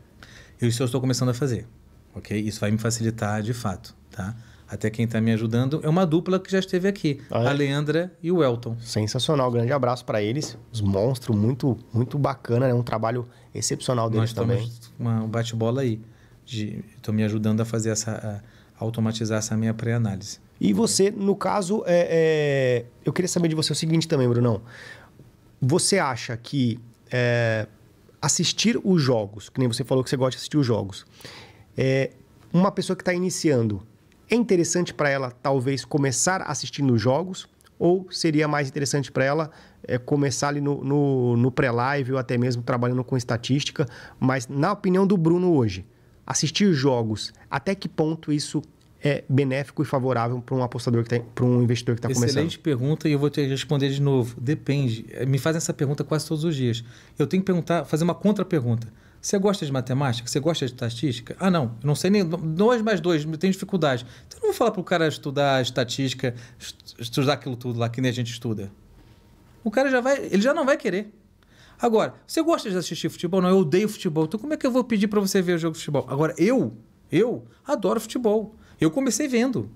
Isso eu estou começando a fazer. Ok? Isso vai me facilitar de fato, tá? até quem está me ajudando, é uma dupla que já esteve aqui, ah, é? a Leandra e o Elton. Sensacional, grande abraço para eles, os monstros, muito muito bacana, né? um trabalho excepcional deles Nós também. Uma, um bate-bola aí, estou me ajudando a fazer essa, a automatizar essa minha pré-análise. E você, no caso, é, é, eu queria saber de você o seguinte também, Brunão. Você acha que é, assistir os jogos, que nem você falou que você gosta de assistir os jogos, é, uma pessoa que está iniciando, é interessante para ela talvez começar assistindo os jogos ou seria mais interessante para ela é, começar ali no, no, no pré-live ou até mesmo trabalhando com estatística? Mas na opinião do Bruno hoje, assistir jogos, até que ponto isso é benéfico e favorável para um apostador que tem, tá para um investidor que está começando? Excelente pergunta e eu vou te responder de novo. Depende. Eh, me fazem essa pergunta quase todos os dias. Eu tenho que perguntar, fazer uma contra-pergunta. Você gosta de matemática? Você gosta de estatística? Ah, não, não sei nem. Dois é mais dois, tem dificuldade. Então eu não vou falar para o cara estudar estatística, estudar aquilo tudo lá que nem a gente estuda. O cara já vai, ele já não vai querer. Agora, você gosta de assistir futebol? Não, eu odeio futebol. Então como é que eu vou pedir para você ver o jogo de futebol? Agora, eu, eu adoro futebol. Eu comecei vendo.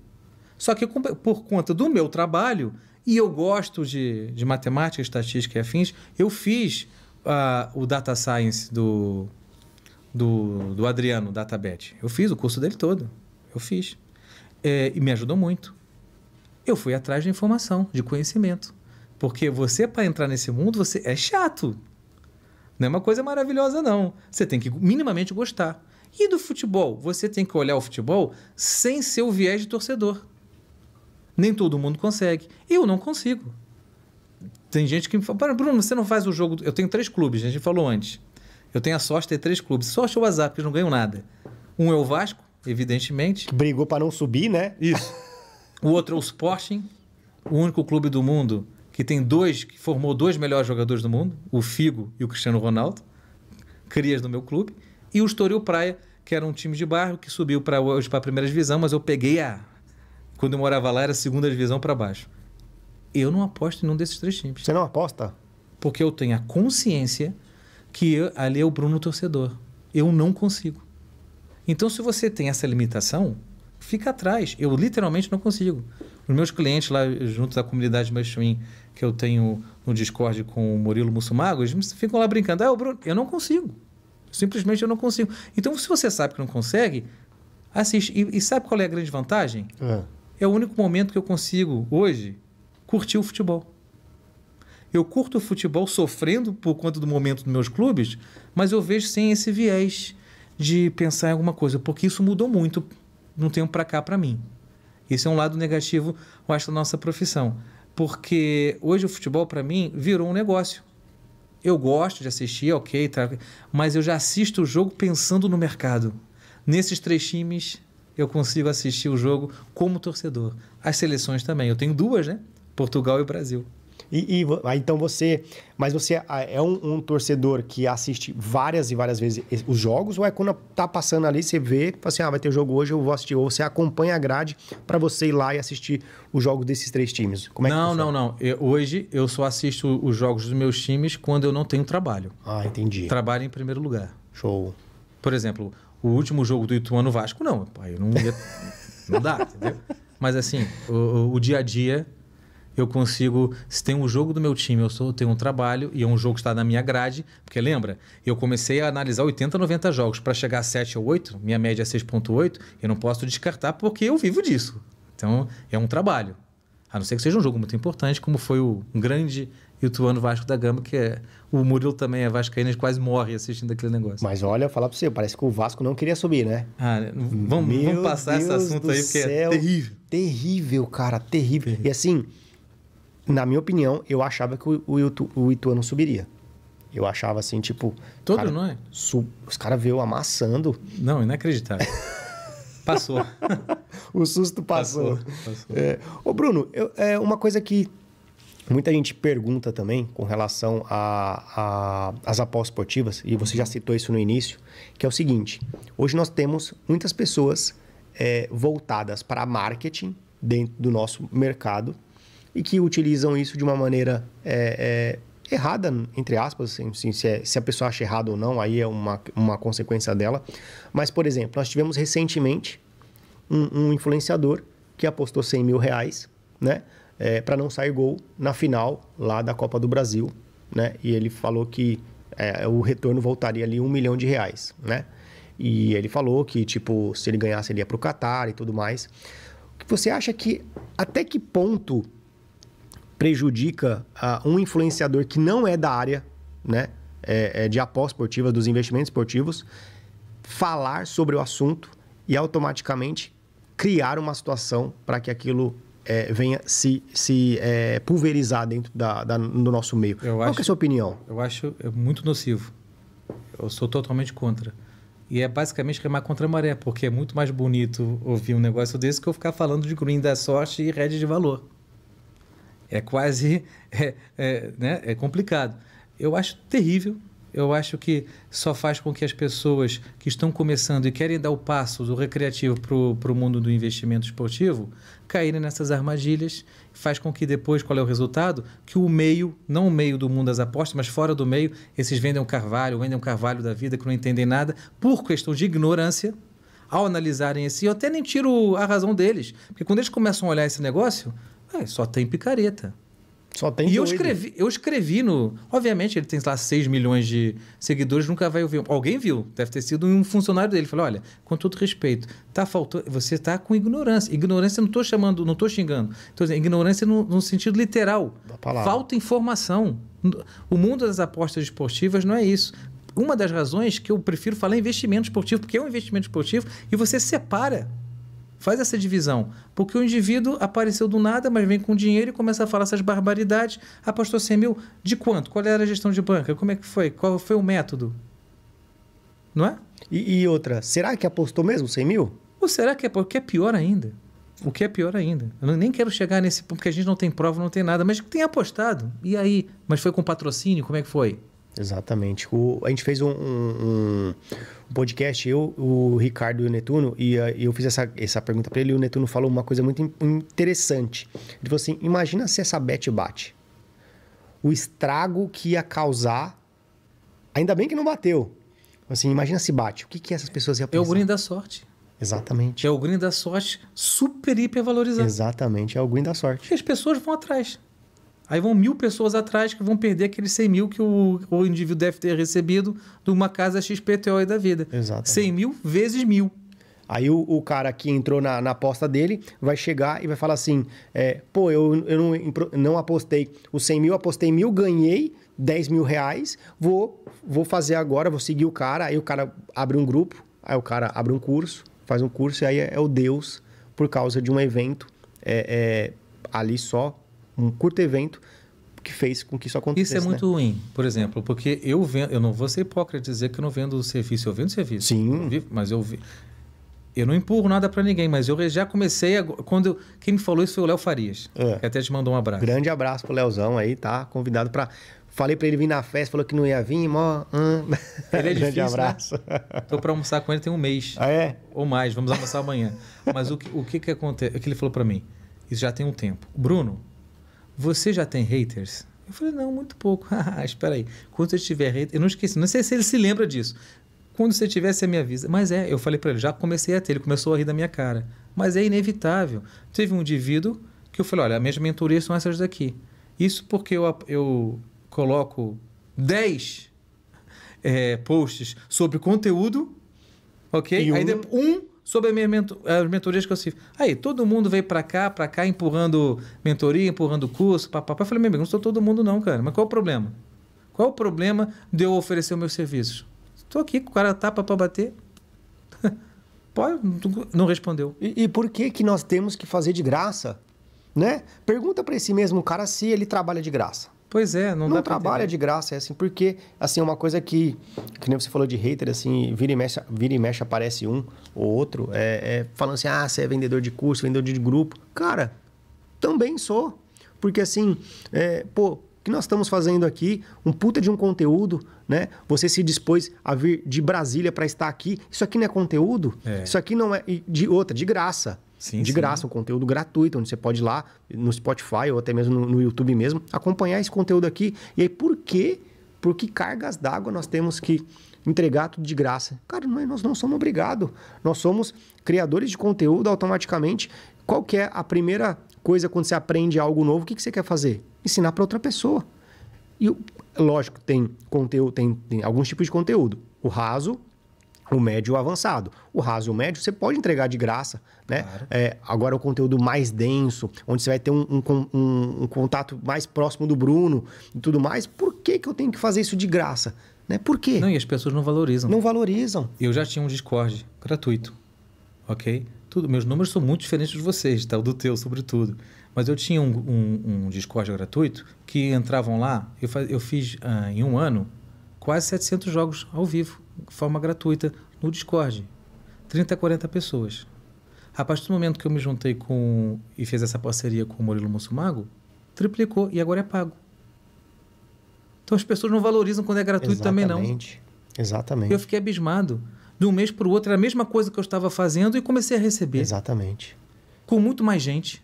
Só que por conta do meu trabalho, e eu gosto de, de matemática, estatística e afins, eu fiz a, o Data Science do, do, do Adriano, Databet? Eu fiz o curso dele todo. Eu fiz. É, e me ajudou muito. Eu fui atrás de informação, de conhecimento. Porque você, para entrar nesse mundo, você é chato. Não é uma coisa maravilhosa, não. Você tem que minimamente gostar. E do futebol? Você tem que olhar o futebol sem ser o viés de torcedor. Nem todo mundo consegue. Eu não consigo. Tem gente que me fala, Bruno, você não faz o jogo. Eu tenho três clubes, a gente falou antes. Eu tenho a sorte de ter três clubes. Só o WhatsApp, porque eles não ganham nada. Um é o Vasco, evidentemente. Que brigou para não subir, né? Isso. o outro é o Sporting, o único clube do mundo que tem dois, que formou dois melhores jogadores do mundo, o Figo e o Cristiano Ronaldo, crias do meu clube, e o Estoril Praia, que era um time de bairro que subiu para hoje para a primeira divisão, mas eu peguei a quando eu morava lá era a segunda divisão para baixo. Eu não aposto em nenhum desses três times. Você não aposta? Porque eu tenho a consciência que eu, ali é o Bruno torcedor. Eu não consigo. Então, se você tem essa limitação, fica atrás. Eu literalmente não consigo. Os meus clientes lá, junto da comunidade Machumim, que eu tenho no Discord com o Murilo Mussumago, eles ficam lá brincando. Ah, Bruno, eu não consigo. Simplesmente eu não consigo. Então, se você sabe que não consegue, assiste. E, e sabe qual é a grande vantagem? É. é o único momento que eu consigo, hoje, curtir o futebol. Eu curto o futebol sofrendo por conta do momento dos meus clubes, mas eu vejo sem esse viés de pensar em alguma coisa, porque isso mudou muito no tempo para cá para mim. Esse é um lado negativo, eu acho, da nossa profissão. Porque hoje o futebol, para mim, virou um negócio. Eu gosto de assistir, ok, tá, mas eu já assisto o jogo pensando no mercado. Nesses três times, eu consigo assistir o jogo como torcedor. As seleções também. Eu tenho duas, né? Portugal e o Brasil. E, e, então você, mas você ah, é um, um, torcedor que assiste várias e várias vezes os jogos ou é quando tá passando ali você vê, fala assim, ah, vai ter jogo hoje, eu vou assistir ou você acompanha a grade para você ir lá e assistir os jogos desses três times? Como é não, que não, não. Eu, hoje eu só assisto os jogos dos meus times quando eu não tenho trabalho. Ah, entendi. Trabalho em primeiro lugar. Show. Por exemplo, o último jogo do Ituano Vasco não, pai, não ia, não dá, entendeu? Mas assim, o, o dia a dia eu consigo. Se tem um jogo do meu time, eu, sou, tenho um trabalho e é um jogo que está na minha grade. Porque lembra, eu comecei a analisar 80, 90 jogos. Para chegar a 7 ou 8, minha média é 6,8, eu não posso descartar porque eu vivo disso. Então é um trabalho. A não ser que seja um jogo muito importante, como foi o grande Ituano Vasco da Gama, que é. O Murilo também é vascaíno, ele quase morre assistindo aquele negócio. Mas olha, eu falar para você, parece que o Vasco não queria subir, né? Ah, vamos, vamos passar Deus esse assunto aí, porque é céu, é terrível. Terrível, cara, terrível. terrível. E assim, na minha opinião, eu achava que o, o, o Ituano subiria. Eu achava assim, tipo. Todo, cara, não é? Sub, os caras veio amassando. Não, inacreditável. passou. o susto passou. passou, passou. É. Ô, Bruno, eu, é uma coisa que muita gente pergunta também com relação às apostas esportivas, e você já citou isso no início, que é o seguinte: hoje nós temos muitas pessoas é, voltadas para marketing dentro do nosso mercado e que utilizam isso de uma maneira é, é, errada, entre aspas, assim, assim, se, é, se, a pessoa acha errado ou não, aí é uma, uma consequência dela. Mas, por exemplo, nós tivemos recentemente um, um influenciador que apostou 100 mil reais, né? É, para não sair gol na final lá da Copa do Brasil, né? E ele falou que é, o retorno voltaria ali um milhão de reais, né? E ele falou que, tipo, se ele ganhasse, ele ia o Qatar e tudo mais. Você acha que até que ponto prejudica uh, um influenciador que não é da área né, é, é de aposta esportiva, dos investimentos esportivos, falar sobre o assunto e automaticamente criar uma situação para que aquilo é, venha se, se é, pulverizar dentro da, da, do nosso meio. Eu Qual acho, é a sua opinião? Eu acho é muito nocivo. Eu sou totalmente contra. E é basicamente remar contra a maré, porque é muito mais bonito ouvir um negócio desse que eu ficar falando de green da sorte e red de valor. É quase é, é, né? é complicado. Eu acho terrível. Eu acho que só faz com que as pessoas que estão começando e querem dar o passo do recreativo para o mundo do investimento esportivo caírem nessas armadilhas. Faz com que depois, qual é o resultado? Que o meio, não o meio do mundo das apostas, mas fora do meio, esses vendem um carvalho, vendem um carvalho da vida que não entendem nada, por questão de ignorância, ao analisarem esse, eu até nem tiro a razão deles. Porque quando eles começam a olhar esse negócio, é, só tem picareta. Só tem E doido. eu escrevi, eu escrevi no. Obviamente, ele tem lá 6 milhões de seguidores, nunca vai ouvir. Alguém viu, deve ter sido um funcionário dele. Falou: olha, com todo respeito, tá faltando. Você tá com ignorância. Ignorância não tô chamando, não tô xingando. então ignorância no, no sentido literal. Falta informação. O mundo das apostas esportivas não é isso uma das razões que eu prefiro falar é investimento esportivo, porque é um investimento esportivo e você separa Faz essa divisão. Porque o indivíduo apareceu do nada, mas vem com dinheiro e começa a falar essas barbaridades. apostou ah, 100 mil? De quanto? Qual era a gestão de banca? Como é que foi? Qual foi o método? Não é? E, e outra, será que apostou mesmo 100 mil? Ou será que é porque é pior ainda? O que é pior ainda. Eu nem quero chegar nesse ponto, porque a gente não tem prova, não tem nada, mas tem apostado. E aí? Mas foi com patrocínio? Como é que foi? Exatamente. O, a gente fez um, um, um, podcast, eu, o Ricardo e o Netuno, e, eh, eu fiz essa, essa pergunta para ele, e o Netuno falou uma coisa muito interessante. Ele falou assim: imagina se essa bet bate. O estrago que ia causar. Ainda bem que não bateu. Assim, imagina se bate. O que, que essas pessoas iam pensar? É o green da sorte. Exatamente. É o green da sorte super hiper valorizado. Exatamente, é o green da sorte. E as pessoas vão atrás. Aí vão mil pessoas atrás que vão perder aqueles 100 mil que o, o indivíduo deve ter recebido de uma casa XPTO e da vida. Exato. 100 mil vezes mil. Aí o, o, cara que entrou na, na aposta dele vai chegar e vai falar assim: é, pô, eu, eu não, não apostei os 100 mil, apostei mil, ganhei 10 mil reais, vou, vou fazer agora, vou seguir o cara. Aí o cara abre um grupo, aí o cara abre um curso, faz um curso, e aí é, é o Deus por causa de um evento é, é ali só um curto evento que fez com que isso acontecesse. Isso é muito né? ruim, por exemplo, porque eu vendo, eu não vou ser hipócrita dizer que eu não vendo o serviço, eu vendo o serviço. Sim. Eu mas eu vi, eu não empurro nada para ninguém, mas eu já comecei a, quando eu, quem me falou isso foi o Léo Farias, é. que até te mandou um abraço. Grande abraço pro Léozão aí, tá? Convidado para Falei para ele vir na festa, falou que não ia vir, mó. Hum. Ele é difícil. Grande né? abraço. Né? Tô para almoçar com ele tem um mês. Ah, é? Ou mais, vamos almoçar amanhã. Mas o que, o que, que acontece? O que ele falou para mim? Isso já tem um tempo. Bruno, você já tem haters? Eu falei, não, muito pouco. ah, espera aí. Quando você tiver haters... Eu não esqueci. Não sei se ele se lembra disso. Quando você tiver, você me avisa. Mas é, eu falei para ele, já comecei a ter. Ele começou a rir da minha cara. Mas é inevitável. Teve um indivíduo que eu falei, olha, minhas mentorias são essas daqui. Isso porque eu, eu coloco 10 é, eh, posts sobre conteúdo, ok? E Aí um... um sobre as mentorias que eu fiz. Aí, todo mundo veio para cá, para cá, empurrando mentoria, empurrando curso, papapá. Eu falei, meu amigo, não sou todo mundo não, cara. Mas qual o problema? Qual o problema de eu oferecer os meus serviços? Estou aqui com o cara tapa para bater. Pode, não respondeu. E, e por que que nós temos que fazer de graça? Né? Pergunta para esse mesmo cara se ele trabalha de graça. Pois é, não, não dá trabalha de graça, é assim, porque, assim, é uma coisa que, que nem você falou de hater, assim, vira e mexe, vira e mexe aparece um ou outro, é, é falando assim, ah, você é vendedor de curso, vendedor de grupo. Cara, também sou. Porque, assim, é, pô, que nós estamos fazendo aqui, um puta de um conteúdo, né? Você se dispôs a vir de Brasília para estar aqui. Isso aqui não é conteúdo? É. Isso aqui não é de outra, de graça. Sim, de sim. graça, um conteúdo gratuito, onde você pode ir lá no Spotify ou até mesmo no, no YouTube mesmo, acompanhar esse conteúdo aqui. E aí, por quê? Por que cargas d'água nós temos que entregar tudo de graça? Cara, nós não somos obrigados. Nós somos criadores de conteúdo automaticamente. Qual que é a primeira coisa quando você aprende algo novo? O que, que você quer fazer? Ensinar para outra pessoa. E lógico, tem conteúdo, tem, tem alguns tipos de conteúdo. O raso, o médio e o avançado. O raso e o médio você pode entregar de graça, né? Claro. É, agora o conteúdo mais denso, onde você vai ter um, um, um, um, contato mais próximo do Bruno e tudo mais, por que, que eu tenho que fazer isso de graça? Né? Por quê? Não, e as pessoas não valorizam. Não valorizam. Eu já tinha um Discord gratuito, ok? Tudo, meus números são muito diferentes de vocês, tá? do teu, sobretudo. Mas eu tinha um, Discord gratuito que entravam lá, eu, faz, eu fiz ah, em um ano quase 700 jogos ao vivo de forma gratuita no Discord. 30, 40 pessoas. A partir do momento que eu me juntei com e fiz essa parceria com o Murilo Mussumago, triplicou e agora é pago. Então as pessoas não valorizam quando é gratuito Exatamente. também não. Exatamente. Eu fiquei abismado. De um mês para o outro era a mesma coisa que eu estava fazendo e comecei a receber. Exatamente. Com muito mais gente.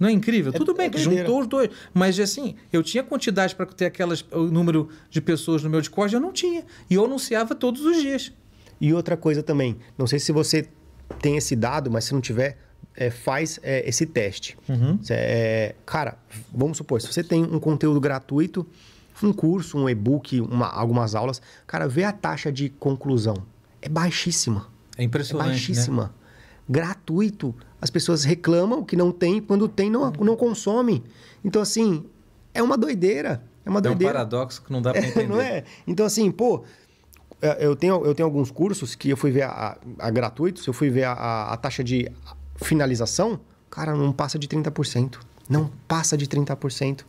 Não é incrível? É, Tudo é bem, é que juntou os dois. Mas assim, eu tinha quantidade para ter aquelas, o número de pessoas no meu Discord, eu não tinha. E eu anunciava todos os dias. E outra coisa também, não sei se você tem esse dado, mas se não tiver, é, faz é, esse teste. Uhum. É, cara, vamos supor, se você tem um conteúdo gratuito, um curso, um e-book, algumas aulas, cara, vê a taxa de conclusão. É baixíssima. É impressionante. É baixíssima. Né? Gratuito as pessoas reclamam que não tem, quando tem, não, uhum. não consome Então, assim, é uma doideira. É uma doideira. É um paradoxo que não dá para entender. É, não é? Então, assim, pô, é, eu tenho, eu tenho alguns cursos que eu fui ver a, a, a gratuitos, eu fui ver a, a, taxa de finalização, cara, não passa de 30%. Não passa de 30%.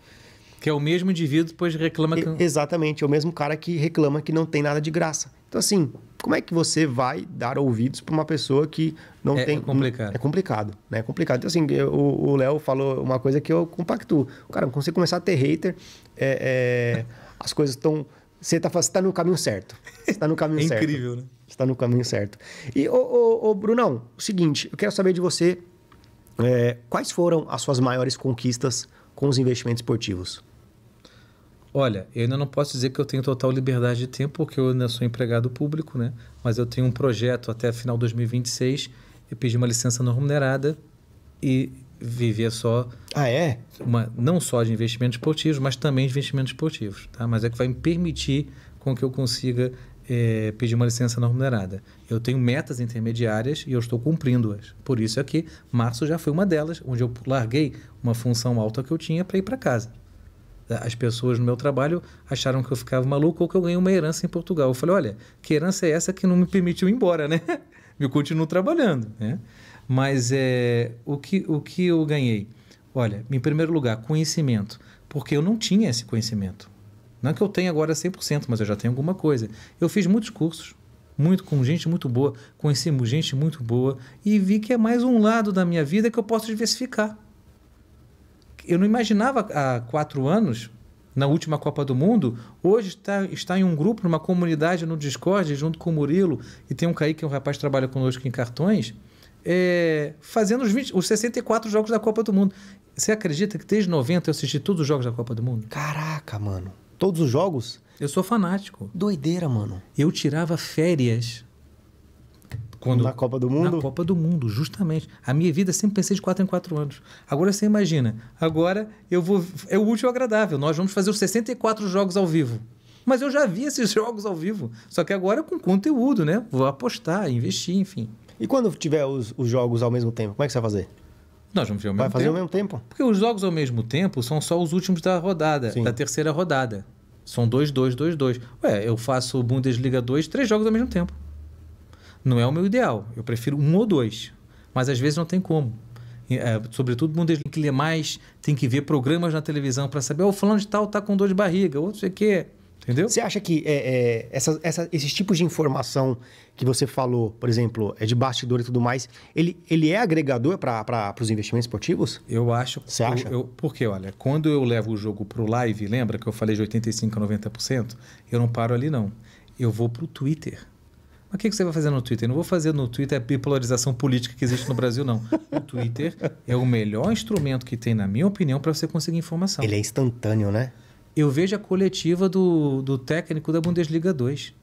Que é o mesmo indivíduo, depois reclama que... Exatamente, é o mesmo cara que reclama que não tem nada de graça. Então, assim, como é que você vai dar ouvidos para uma pessoa que não é, é tem. É complicado. É complicado, né? É complicado. Então, assim, eu, o Léo falou uma coisa que eu compactuo. Cara, quando você começar a ter hater, é, é, as coisas estão. Você está tá no caminho certo. Você tá no caminho é certo. incrível, né? Você está no caminho certo. E, ô, ô, ô, Brunão, o seguinte, eu quero saber de você é, quais foram as suas maiores conquistas com os investimentos esportivos. Olha, eu ainda não posso dizer que eu tenho total liberdade de tempo, porque eu ainda sou empregado público, né? Mas eu tenho um projeto até final de 2026, eu pedi uma licença não remunerada e vivia só. Ah, é? Uma, não só de investimentos esportivos, mas também de investimentos esportivos, tá? Mas é que vai me permitir com que eu consiga é, pedir uma licença não remunerada. Eu tenho metas intermediárias e eu estou cumprindo-as. Por isso é que março já foi uma delas, onde eu larguei uma função alta que eu tinha para ir para casa. As pessoas no meu trabalho acharam que eu ficava maluco ou que eu ganhei uma herança em Portugal. Eu falei, olha, que herança é essa que não me permitiu ir embora, né? eu continuo trabalhando, né? Mas é, o, que, o que eu ganhei? Olha, em primeiro lugar, conhecimento. Porque eu não tinha esse conhecimento. Não é que eu tenha agora 100%, mas eu já tenho alguma coisa. Eu fiz muitos cursos, muito com gente muito boa, conheci gente muito boa e vi que é mais um lado da minha vida que eu posso diversificar eu não imaginava há quatro anos, na última Copa do Mundo, hoje está, está em um grupo, numa comunidade no Discord, junto com o Murilo, e tem um Kaique, que é um rapaz que trabalha conosco em cartões, é, fazendo os, 20, os 64 jogos da Copa do Mundo. Você acredita que desde 90 eu assisti todos os jogos da Copa do Mundo? Caraca, mano. Todos os jogos? Eu sou fanático. Doideira, mano. Eu tirava férias quando, na Copa do Mundo? Na Copa do Mundo, justamente. A minha vida sempre pensei de 4 em 4 anos. Agora você imagina, agora eu vou. É o último agradável. Nós vamos fazer os 64 jogos ao vivo. Mas eu já vi esses jogos ao vivo. Só que agora com conteúdo, né? Vou apostar, investir, enfim. E quando tiver os, os jogos ao mesmo tempo, como é que você vai fazer? Nós vamos ao mesmo vai fazer tempo. ao mesmo tempo? Porque os jogos ao mesmo tempo são só os últimos da rodada, Sim. da terceira rodada. São 2, 2, 2, 2. Ué, eu faço Bundesliga 2, três jogos ao mesmo tempo. Não é o meu ideal. Eu prefiro um ou dois. Mas às vezes não tem como. É, sobretudo Bundesliga que lê mais, tem que ver programas na televisão para saber, o oh, de tal tá com dor de barriga, outro sei que, entendeu? Você acha que é, é, essa, essa, esses tipos de informação que você falou, por exemplo, é de bastidor e tudo mais, ele, ele é agregador para os investimentos esportivos? Eu acho. Você acha? Eu, eu, porque, olha, quando eu levo o jogo para o live, lembra que eu falei de 85% a 90%? Eu não paro ali, não. Eu vou para o Twitter mas o que, que você vai fazer no Twitter? Eu não vou fazer no Twitter a bipolarização política que existe no Brasil, não. O Twitter é o melhor instrumento que tem, na minha opinião, para você conseguir informação. Ele é instantâneo, né? Eu vejo a coletiva do, do técnico da Bundesliga 2.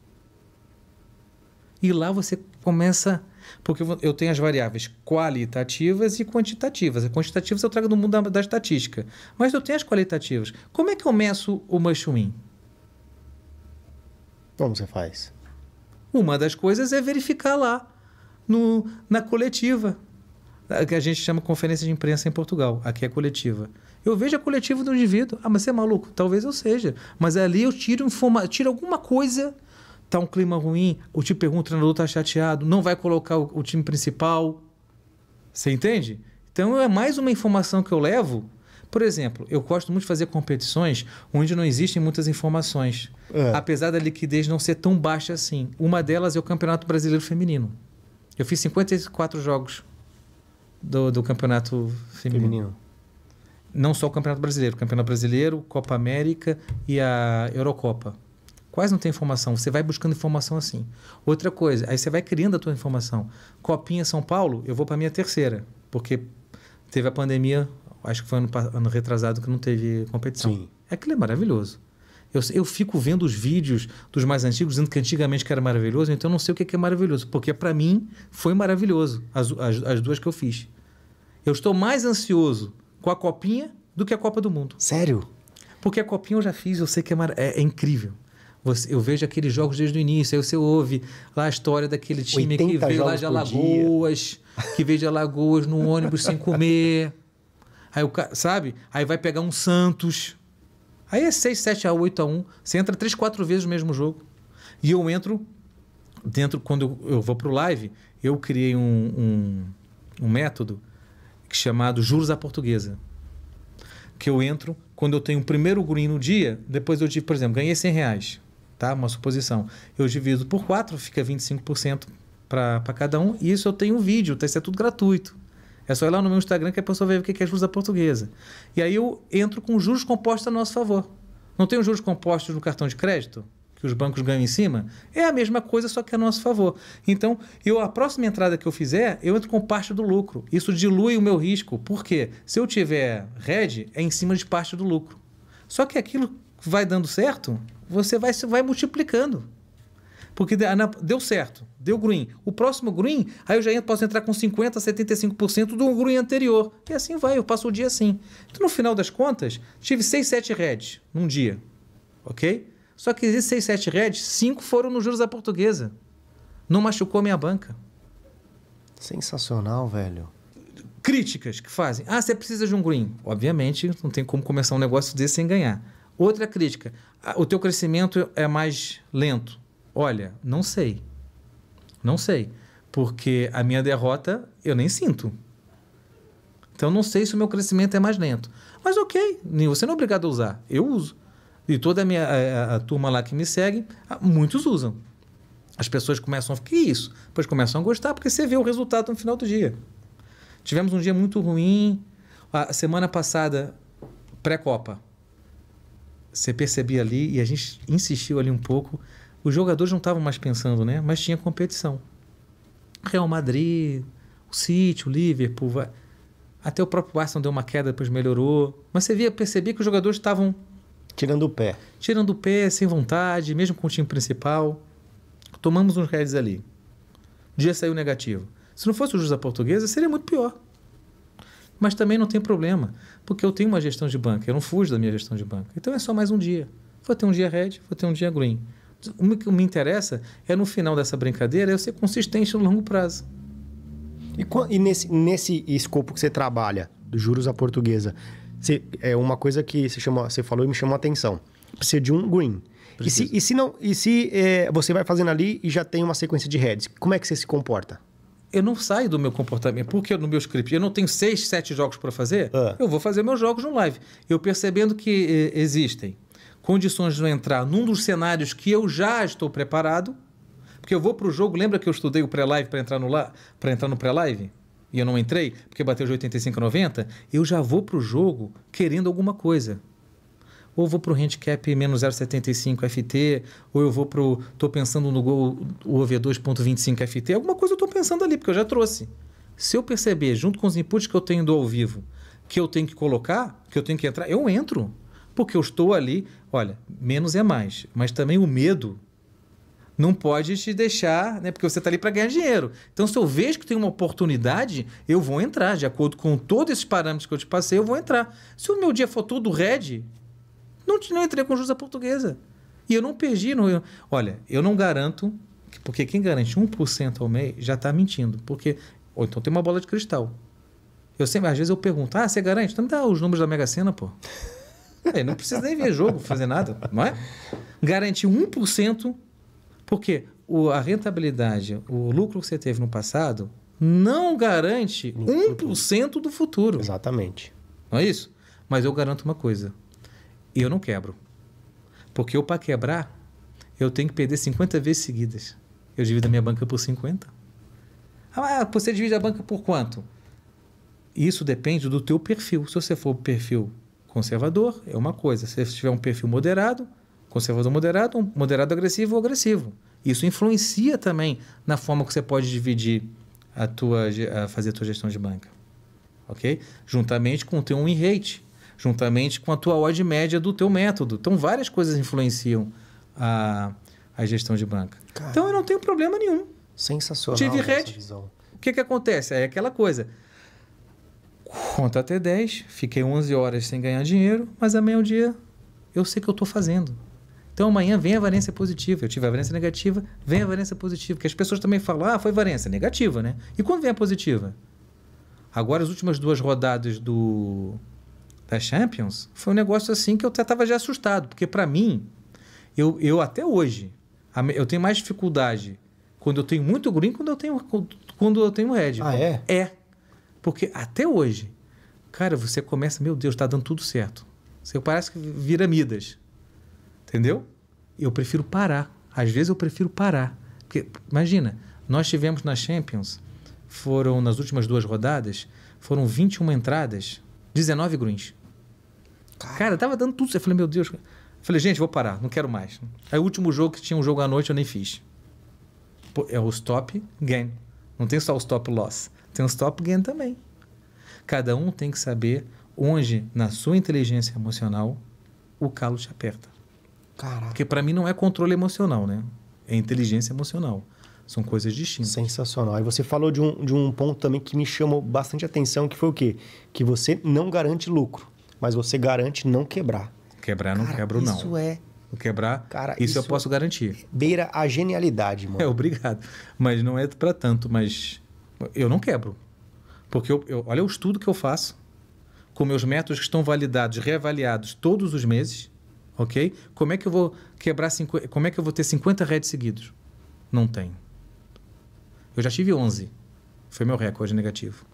E lá você começa. Porque eu tenho as variáveis qualitativas e quantitativas. As quantitativas eu trago do mundo da, da estatística. Mas eu tenho as qualitativas. Como é que eu meço o mushroom? Como você faz? Uma das coisas é verificar lá no, na coletiva, que a gente chama conferência de imprensa em Portugal, aqui é coletiva. Eu vejo a coletiva do indivíduo. Ah, mas você é maluco? Talvez eu seja. Mas ali eu tiro, informa tiro alguma coisa. Tá um clima ruim, o time pergunta, o treinador tá chateado, não vai colocar o, o time principal. Você entende? Então é mais uma informação que eu levo por exemplo, eu gosto muito de fazer competições onde não existem muitas informações. É. Apesar da liquidez não ser tão baixa assim. Uma delas é o Campeonato Brasileiro Feminino. Eu fiz 54 jogos do, do Campeonato Feminino. Feminino. Não só o Campeonato Brasileiro. Campeonato Brasileiro, Copa América e a Eurocopa. Quase não tem informação. Você vai buscando informação assim. Outra coisa, aí você vai criando a tua informação. Copinha São Paulo, eu vou para minha terceira. Porque teve a pandemia acho que foi ano, ano retrasado que não teve competição. Sim. É ele é maravilhoso. Eu, eu fico vendo os vídeos dos mais antigos dizendo que antigamente que era maravilhoso, então eu não sei o que é, que é maravilhoso, porque para mim foi maravilhoso as, as, as duas que eu fiz. Eu estou mais ansioso com a copinha do que a Copa do Mundo. Sério? Porque a copinha eu já fiz, eu sei que é, é, é incrível. Você, eu vejo aqueles jogos desde o início, aí você ouve lá a história daquele time que veio lá de Alagoas, que veio de Alagoas no ônibus sem comer. Aí o sabe? Aí vai pegar um Santos. Aí é 6, 7 a 8 a 1. Você entra 3, 4 vezes no mesmo jogo. E eu entro dentro quando eu, eu vou pro live, eu criei um, um, um método chamado juros à portuguesa. Que eu entro quando eu tenho o primeiro green no dia, depois eu digo, por exemplo, ganhei 100 reais, tá? Uma suposição. Eu divido por 4, fica 25% para cada um, e isso eu tenho um vídeo, isso é tudo gratuito. É só ir lá no meu Instagram que a pessoa vai ver o que é juros da portuguesa. E aí eu entro com juros compostos a nosso favor. Não tem juros compostos no cartão de crédito? Que os bancos ganham em cima? É a mesma coisa, só que a nosso favor. Então, eu a próxima entrada que eu fizer, eu entro com parte do lucro. Isso dilui o meu risco. Por quê? Se eu tiver red, é em cima de parte do lucro. Só que aquilo vai dando certo, você vai, vai multiplicando. Porque deu certo deu green. O próximo green, aí eu já posso entrar com 50%, 75% do green anterior. E assim vai, eu passo o dia assim. Então, no final das contas, tive 6, 7 reds num dia. Ok? Só que esses 6, 7 reds, 5 foram nos juros da portuguesa. Não machucou minha banca. Sensacional, velho críticas que fazem. Ah, você precisa de um green. Obviamente, não tem como começar um negócio desse sem ganhar. Outra crítica. Ah, o teu crescimento é mais lento. Olha, não sei. Não sei. Porque a minha derrota eu nem sinto. Então não sei se o meu crescimento é mais lento. Mas ok, você não é obrigado a usar. Eu uso. E toda a minha a, a turma lá que me segue, muitos usam. As pessoas começam a ficar, que isso? Depois começam a gostar, porque você vê o resultado no final do dia. Tivemos um dia muito ruim. A semana passada, pré-copa. Você percebia ali, e a gente insistiu ali um pouco, os jogadores não estavam mais pensando, né? Mas tinha competição. Real Madrid, o City, o Liverpool, vai... até o próprio Arsenal deu uma queda, depois melhorou. Mas você via, percebia que os jogadores estavam tirando o pé. Tirando o pé, sem vontade, mesmo com o time principal. Tomamos uns reds ali. O dia saiu negativo. Se não fosse o Jusa Portuguesa, seria muito pior. Mas também não tem problema, porque eu tenho uma gestão de banca, eu não fujo da minha gestão de banca. Então é só mais um dia. Vou ter um dia red, vou ter um dia green o que me interessa é no final dessa brincadeira eu ser consistente no longo prazo. E, e nesse, nesse escopo que você trabalha, dos juros à portuguesa, você, é uma coisa que você, chamou, você falou e me chamou a atenção. Precisa de um green. E se, e se não, e se é, você vai fazendo ali e já tem uma sequência de heads, como é que você se comporta? Eu não saio do meu comportamento, porque no meu script eu não tenho seis, sete jogos para fazer, ah. eu vou fazer meus jogos no live. Eu percebendo que eh, existem condições de eu entrar num dos cenários que eu já estou preparado, porque eu vou para o jogo, lembra que eu estudei o pré-live para entrar no, entrar no pré-live? E eu não entrei, porque bateu de 85 a 90, eu já vou para o jogo querendo alguma coisa. Ou vou para o handicap menos 0,75 FT, ou eu vou para o... Estou pensando no gol, o over 2,25 FT, alguma coisa eu estou pensando ali, porque eu já trouxe. Se eu perceber, junto com os inputs que eu tenho do ao vivo, que eu tenho que colocar, que eu tenho que entrar, eu entro porque eu estou ali. Olha, menos é mais, mas também o medo não pode te deixar, né? Porque você está ali para ganhar dinheiro. Então, se eu vejo que tem uma oportunidade, eu vou entrar. De acordo com todos esses parâmetros que eu te passei, eu vou entrar. Se o meu dia for todo red, não, não entrei com juros portuguesa. E eu não perdi. Não, eu, olha, eu não garanto, porque quem garante 1% ao mês já está mentindo. Porque, ou então tem uma bola de cristal. Eu sempre, às vezes eu pergunto, ah, você garante? Então me dá os números da Mega Sena, pô não precisa nem ver jogo, fazer nada, não é? Garante 1%, porque o, a rentabilidade, o lucro que você teve no passado, não garante lucro 1% do futuro. Exatamente. Não é isso? Mas eu garanto uma coisa: eu não quebro. Porque eu, para quebrar, eu tenho que perder 50 vezes seguidas. Eu divido a minha banca por 50. Ah, você divide a banca por quanto? Isso depende do teu perfil. Se você for o perfil conservador é uma coisa. Se você tiver um perfil moderado, conservador moderado, um moderado agressivo ou agressivo. Isso influencia também na forma que você pode dividir a tua, a fazer a tua gestão de banca. Ok? Juntamente com o teu win rate, juntamente com a tua odd média do teu método. Então, várias coisas influenciam a, a gestão de banca. Cara, então, eu não tenho problema nenhum. Sensacional Tive red. O que, que acontece? É aquela coisa conta até 10, fiquei 11 horas sem ganhar dinheiro, mas amanhã é o dia eu sei que eu estou fazendo. Então amanhã vem a valência positiva. Eu tive a valência negativa, vem a valência positiva. Porque as pessoas também falam, ah, foi valência negativa, né? E quando vem a positiva? Agora, as últimas duas rodadas do da Champions, foi um negócio assim que eu até estava já assustado. Porque para mim, eu, eu até hoje, eu tenho mais dificuldade quando eu tenho muito green quando eu tenho quando eu tenho red. Ah, é? É. Porque até hoje, cara, você começa, meu Deus, está dando tudo certo. Você parece que vira Midas. Entendeu? Eu prefiro parar. Às vezes eu prefiro parar. Porque, imagina, nós tivemos na Champions, foram nas últimas duas rodadas, foram 21 entradas, 19 gruns. Cara, tava dando tudo. Eu falei, meu Deus. Eu falei, gente, vou parar, não quero mais. Aí o último jogo que tinha um jogo à noite eu nem fiz. Pô, é o stop gain. Não tem só o stop loss. Tem os top gain também. Cada um tem que saber onde, na sua inteligência emocional, o calo te aperta. Caraca. Porque para mim não é controle emocional, né? É inteligência emocional. São coisas distintas. Sensacional. E você falou de um, de um ponto também que me chamou bastante atenção, que foi o quê? Que você não garante lucro, mas você garante não quebrar. Quebrar Cara, não quebro, não. Isso é. O quebrar, Cara, isso, isso eu posso garantir. Beira a genialidade, mano. É, obrigado. Mas não é para tanto, mas eu não quebro. Porque eu, eu, olha o estudo que eu faço, com meus métodos que estão validados, reavaliados todos os meses, ok? Como é que eu vou quebrar, cinco, como é que eu vou ter 50 REDs seguidos? Não tenho. Eu já tive 11. Foi meu recorde negativo.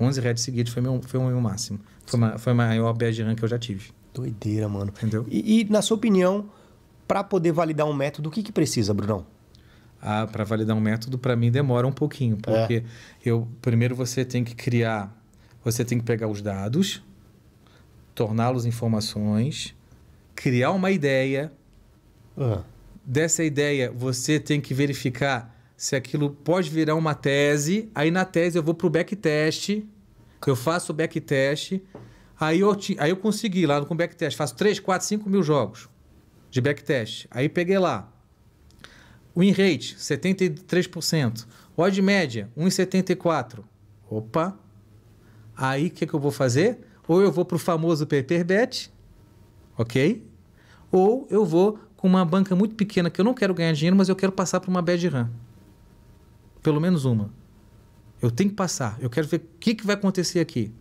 11 REDs seguidos foi meu, foi meu máximo. Foi, uma, foi a maior badge run que eu já tive. Doideira, mano. Entendeu? E, e na sua opinião, para poder validar um método, o que, que precisa, Brunão? para validar um método, para mim demora um pouquinho, é. porque é. eu primeiro você tem que criar, você tem que pegar os dados, torná-los informações, criar uma ideia. Uhum. Dessa ideia, você tem que verificar se aquilo pode virar uma tese. Aí na tese eu vou para o backtest, eu faço o backtest. Aí eu, aí eu consegui lá no backtest, faço 3, 4, 5 mil jogos de backtest. Aí peguei lá, Win rate, 73%. Odd média, 1,74. Opa! Aí o que, que eu vou fazer? Ou eu vou para o famoso paperbet, bet, ok? Ou eu vou com uma banca muito pequena que eu não quero ganhar dinheiro, mas eu quero passar para uma bad run. Pelo menos uma. Eu tenho que passar. Eu quero ver o que, que vai acontecer aqui.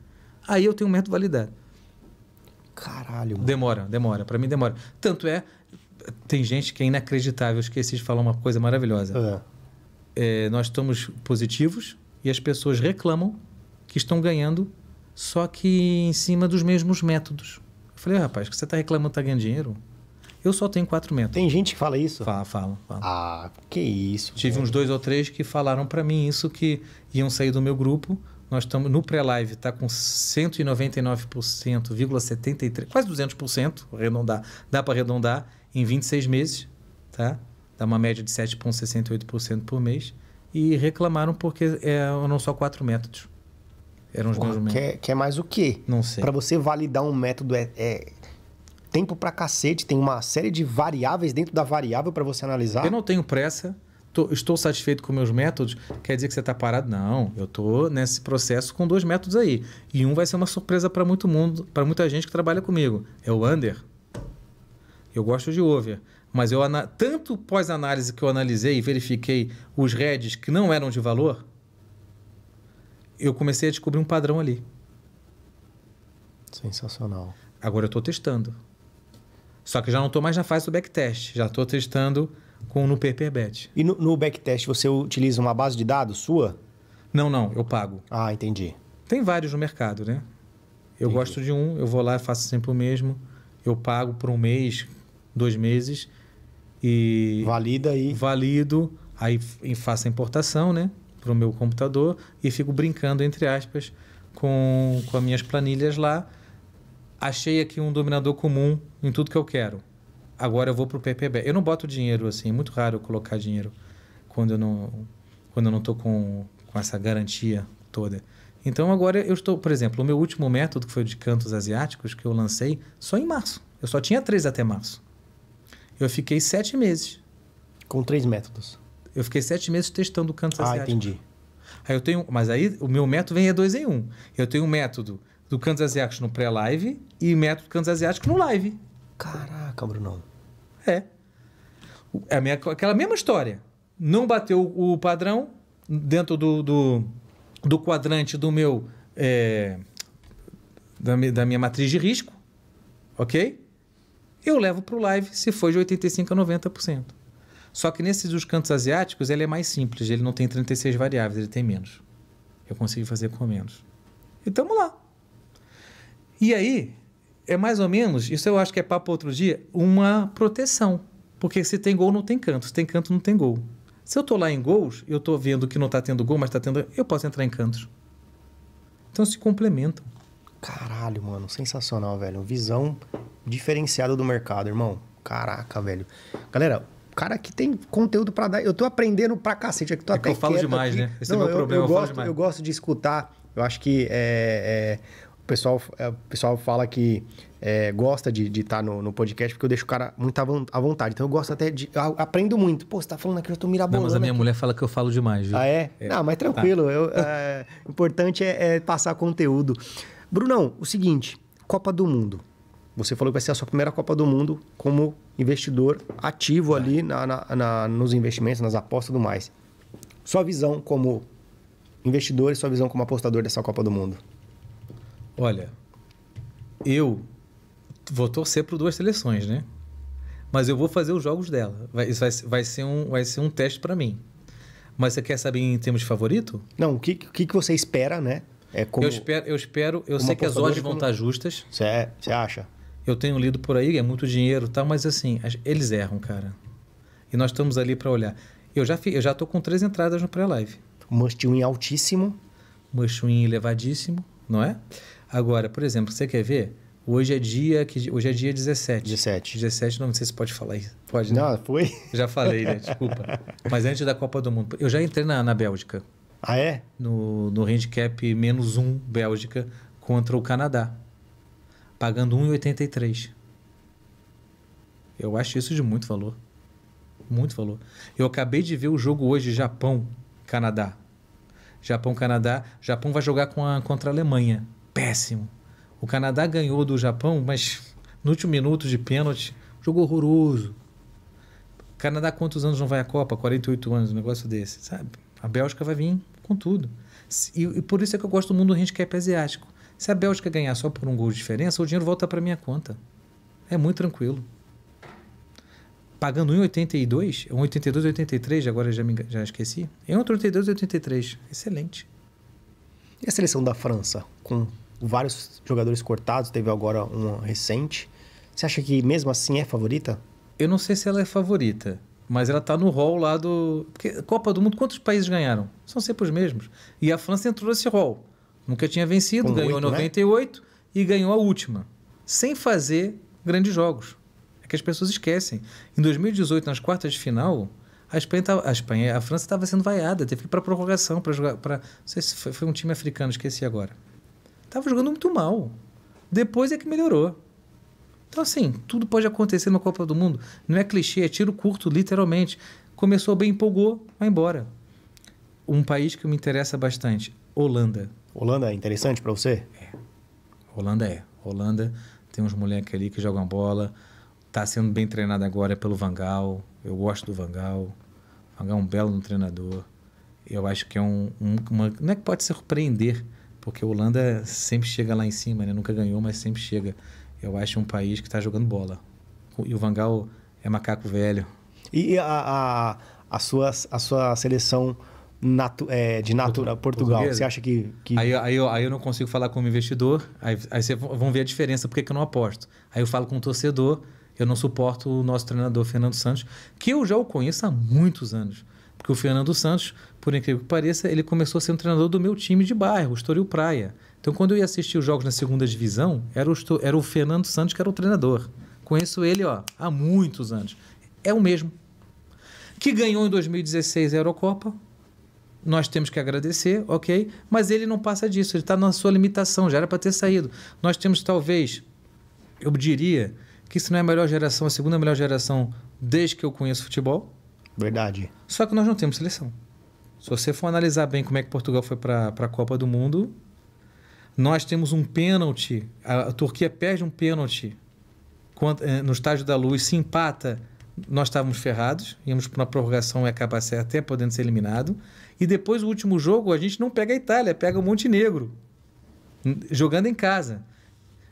Aí eu tenho um método validado. Caralho. Mano. Demora, demora. Para mim demora. Tanto é tem gente que é inacreditável. Eu esqueci de falar uma coisa maravilhosa. É. É, nós estamos positivos e as pessoas reclamam que estão ganhando, só que em cima dos mesmos métodos. Eu falei, rapaz, que você está reclamando está ganhando dinheiro? Eu só tenho quatro métodos. Tem gente que fala isso? Fala, fala. fala. Ah, que isso. Tive uns dois ou três que falaram para mim isso, que iam sair do meu grupo. Nós estamos no pré-live, está com 199%, 73, quase 200%, arredondar, dá para arredondar em 26 meses, tá? Dá uma média de 7,68% por mês. E reclamaram porque é, eram só quatro métodos. Eram os Porra, métodos. Que é, mais o quê? Não sei. Para você validar um método é, é tempo pra cacete, tem uma série de variáveis dentro da variável para você analisar. Eu não tenho pressa, tô, estou satisfeito com meus métodos, quer dizer que você está parado? Não, eu estou nesse processo com dois métodos aí. E um vai ser uma surpresa para muito mundo, para muita gente que trabalha comigo. É o Under. Eu gosto de over. Mas eu tanto pós-análise que eu analisei e verifiquei os REDs que não eram de valor, eu comecei a descobrir um padrão ali. Sensacional. Agora eu estou testando. Só que já não estou mais na fase do backtest. Já estou testando com no PPBet. E no, no backtest você utiliza uma base de dados sua? Não, não. Eu pago. Ah, entendi. Tem vários no mercado, né? Eu entendi. gosto de um, eu vou lá e faço sempre o mesmo. Eu pago por um mês, dois meses e valida aí valido aí faço a importação né para o meu computador e fico brincando entre aspas com, com as minhas planilhas lá achei aqui um dominador comum em tudo que eu quero agora eu vou para o PPB eu não boto dinheiro assim é muito raro eu colocar dinheiro quando eu não quando eu não estou com, com essa garantia toda então agora eu estou por exemplo o meu último método que foi de cantos asiáticos que eu lancei só em março eu só tinha três até março eu fiquei sete meses. Com três métodos. Eu fiquei sete meses testando o canto ah, asiático. Ah, entendi. Aí eu tenho, mas aí o meu método vem é dois em um. Eu tenho um método do canto asiático no pré-live e método do câncer asiático no live. Caraca, Brunão. É. é minha, aquela mesma história. Não bateu o padrão dentro do, do, do quadrante do meu. É, da, da minha matriz de risco. Ok? Eu levo para o live se for de 85% a 90%. Só que nesses dos cantos asiáticos, ele é mais simples, ele não tem 36 variáveis, ele tem menos. Eu consigo fazer com menos. E tamo lá. E aí, é mais ou menos, isso eu acho que é papo outro dia, uma proteção. Porque se tem gol, não tem canto. Se tem canto, não tem gol. Se eu estou lá em gols, eu estou vendo que não está tendo gol, mas está tendo. Eu posso entrar em cantos. Então se complementam. Caralho, mano, sensacional, velho. Visão diferenciada do mercado, irmão. Caraca, velho. Galera, cara que tem conteúdo para dar. Eu tô aprendendo pra cacete. É que, tô é até que eu falo demais, aqui. né? Esse é Não, é meu eu, problema. Eu, eu, gosto, eu gosto de escutar. Eu acho que é, é, o, pessoal, é, o pessoal fala que é, gosta de estar tá no, no, podcast porque eu deixo o cara muito à vontade. Então eu gosto até de. aprendo muito. Pô, você tá falando aqui, eu tô mirabolando. Não, mas a minha aqui. mulher fala que eu falo demais, viu? Ah, é? é. Não, mas tá. tranquilo. Tá. é, o importante é, passar conteúdo. Brunão, o seguinte, Copa do Mundo. Você falou que vai ser a sua primeira Copa do Mundo como investidor ativo é. ali na, na, na, nos investimentos, nas apostas e tudo mais. Sua visão como investidor e sua visão como apostador dessa Copa do Mundo? Olha, eu vou torcer para duas seleções, né? Mas eu vou fazer os jogos dela. Vai, isso vai, vai, ser, um, vai ser um teste para mim. Mas você quer saber em termos de favorito? Não, o que, o que você espera, né? É como... Eu espero, eu espero, eu sei que as odds vão estar justas. Você é, acha? Eu tenho lido por aí, é muito dinheiro, tá? Mas assim, eles erram, cara. E nós estamos ali para olhar. Eu já eu já tô com três entradas no pré-live. Must win altíssimo. Must win elevadíssimo, não é? Agora, por exemplo, você quer ver? Hoje é dia que hoje é dia 17. 17. 17, não, sei se pode falar isso. Pode, né? não? foi. Já falei, né? Desculpa. Mas antes da Copa do Mundo, eu já entrei na, na Bélgica. Ah, é? No, no handicap menos um Bélgica contra o Canadá, pagando 1,83. Eu acho isso de muito valor. Muito valor. Eu acabei de ver o jogo hoje Japão-Canadá. Japão-Canadá. Japão vai jogar com a, contra a Alemanha. Péssimo. O Canadá ganhou do Japão, mas no último minuto de pênalti, jogo horroroso. Canadá, quantos anos não vai à Copa? 48 anos, um negócio desse, sabe? A Bélgica vai vir com tudo. E, e, por isso é que eu gosto do mundo handicap asiático. Se a Bélgica ganhar só por um gol de diferença, o dinheiro volta para minha conta. É muito tranquilo. Pagando 1,82, 1,82, 83, agora já, me, já esqueci. Em 1,82, 83. Excelente. E a seleção da França, com vários jogadores cortados, teve agora uma recente. Você acha que mesmo assim é favorita? Eu não sei se ela é favorita. Mas ela está no rol lá do. Porque Copa do Mundo, quantos países ganharam? São sempre os mesmos. E a França entrou nesse rol. Nunca tinha vencido, Com ganhou 8, 98 né? e ganhou a última. Sem fazer grandes jogos. É que as pessoas esquecem. Em 2018, nas quartas de final, a Espanha, tava, a, Espanha a França estava sendo vaiada, teve que ir para prorrogação para jogar. Pra, não sei se foi, foi um time africano, esqueci agora. Estava jogando muito mal. Depois é que melhorou. Então, assim, tudo pode acontecer na Copa do Mundo. Não é clichê, é tiro curto, literalmente. Começou bem, empolgou, vai embora. Um país que me interessa bastante, Holanda. Holanda é interessante para você? É. Holanda é. Holanda tem uns moleques ali que jogam bola. Tá sendo bem treinado agora pelo Vangal. Eu gosto do Vangal. Vangal é um belo treinador. Eu acho que é um, um uma, não é que pode surpreender, porque a Holanda sempre chega lá em cima, né? Nunca ganhou, mas sempre chega eu acho um país que está jogando bola. E o Vangal é macaco velho. E a, a, a, sua, a sua seleção natu, é, de natura Portugal, Portuguesa. você acha que. que... Aí, aí, eu, aí eu não consigo falar como investidor, aí, aí vocês vão ver a diferença, porque que eu não aposto. Aí eu falo com o um torcedor, eu não suporto o nosso treinador Fernando Santos, que eu já o conheço há muitos anos. Porque o Fernando Santos, por incrível que pareça, ele começou a ser um treinador do meu time de bairro, Estoril Praia. Então, quando eu ia assistir os jogos na segunda divisão, era o, era o Fernando Santos que era o treinador. Conheço ele ó, há muitos anos. É o mesmo. Que ganhou em 2016 a Eurocopa. Nós temos que agradecer, ok? Mas ele não passa disso, ele está na sua limitação, já era para ter saído. Nós temos, talvez, eu diria que se não é a melhor geração, a segunda melhor geração desde que eu conheço futebol. Verdade. Só que nós não temos seleção. Se você for analisar bem como é que Portugal foi para a Copa do Mundo, nós temos um pênalti, a Turquia perde um pênalti eh, no estádio da luz, se empata, nós estávamos ferrados, íamos para uma prorrogação e acabar até podendo ser eliminado. E depois, o último jogo, a gente não pega a Itália, pega o Montenegro, jogando em casa.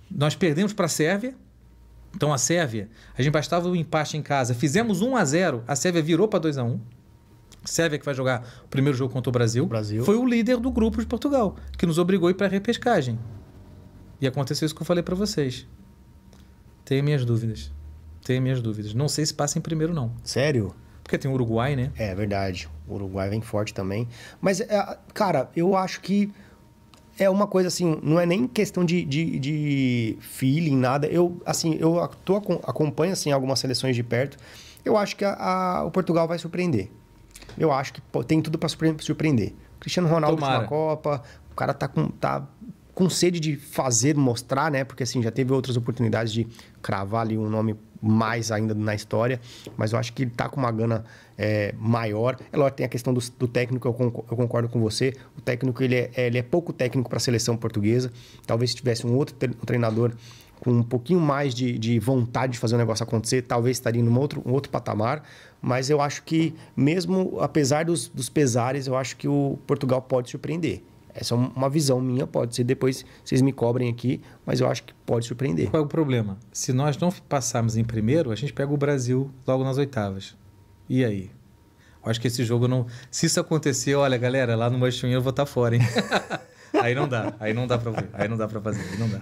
Nós perdemos para a Sérvia, então a Sérvia, a gente bastava o um empate em casa, fizemos 1 a 0 a Sérvia virou para 2 a 1 Sérvia que vai jogar o primeiro jogo contra o Brasil, Brasil. foi o líder do grupo de Portugal, que nos obrigou a ir para a repescagem. E aconteceu isso que eu falei para vocês. Tenho minhas dúvidas. Tenho minhas dúvidas. Não sei se passa em primeiro, não. Sério? Porque tem o Uruguai, né? É verdade. O Uruguai vem forte também. Mas, é, cara, eu acho que é uma coisa assim, não é nem questão de, de, de feeling, nada. Eu, assim, eu tô, acompanho assim, algumas seleções de perto. Eu acho que a, a, o Portugal vai surpreender eu acho que tem tudo para surpreender. O Cristiano Ronaldo Tomara. na Copa, o cara tá com, tá com sede de fazer, mostrar, né? Porque assim, já teve outras oportunidades de cravar ali um nome mais ainda na história, mas eu acho que ele tá com uma gana é, maior. É lógico, tem a questão do, do técnico, eu concordo, eu concordo, com você. O técnico, ele é, é ele é pouco técnico para a seleção portuguesa. Talvez se tivesse um outro treinador com um pouquinho mais de, de vontade de fazer o negócio acontecer, talvez estaria em um outro, um outro patamar, mas eu acho que, mesmo apesar dos, dos pesares, eu acho que o Portugal pode surpreender. Essa é uma visão minha, pode ser. Depois vocês me cobrem aqui, mas eu acho que pode surpreender. Qual é o problema? Se nós não passarmos em primeiro, a gente pega o Brasil logo nas oitavas. E aí? Eu acho que esse jogo não. Se isso acontecer, olha, galera, lá no Manchester eu vou estar tá fora, hein? aí não dá, aí não dá para. ver, aí não dá para fazer, aí não dá.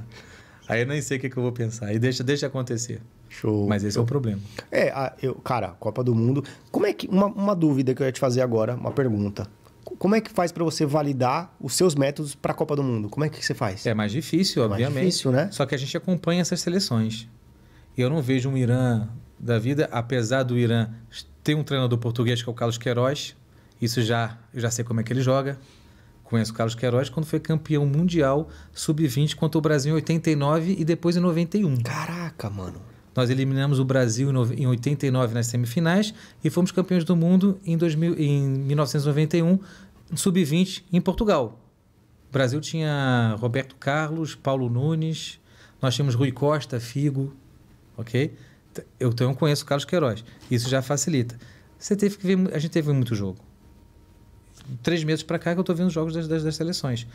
Aí eu nem sei o que, que eu vou pensar. Aí deixa, deixa acontecer. Show. Mas esse show. é o problema. É, eu, cara, Copa do Mundo. Como é que. Uma, uma dúvida que eu ia te fazer agora, uma pergunta. Como é que faz para você validar os seus métodos para a Copa do Mundo? Como é que você faz? É mais difícil, obviamente. É mais difícil, né? Só que a gente acompanha essas seleções. E eu não vejo um Irã da vida, apesar do Irã ter um treinador português que é o Carlos Queiroz. Isso já, eu já sei como é que ele joga. Conheço o Carlos Queiroz quando foi campeão mundial sub-20 contra o Brasil em 89 e depois em 91. Caraca, mano. Nós eliminamos o Brasil em 89 nas semifinais e fomos campeões do mundo em, 2000, em 1991, sub-20, em Portugal. O Brasil tinha Roberto Carlos, Paulo Nunes, nós tínhamos Rui Costa, Figo, ok? Eu então conheço o Carlos Queiroz. Isso já facilita. Você teve que ver, a gente teve muito jogo. Três meses para cá que eu estou vendo os jogos das, das, das seleções.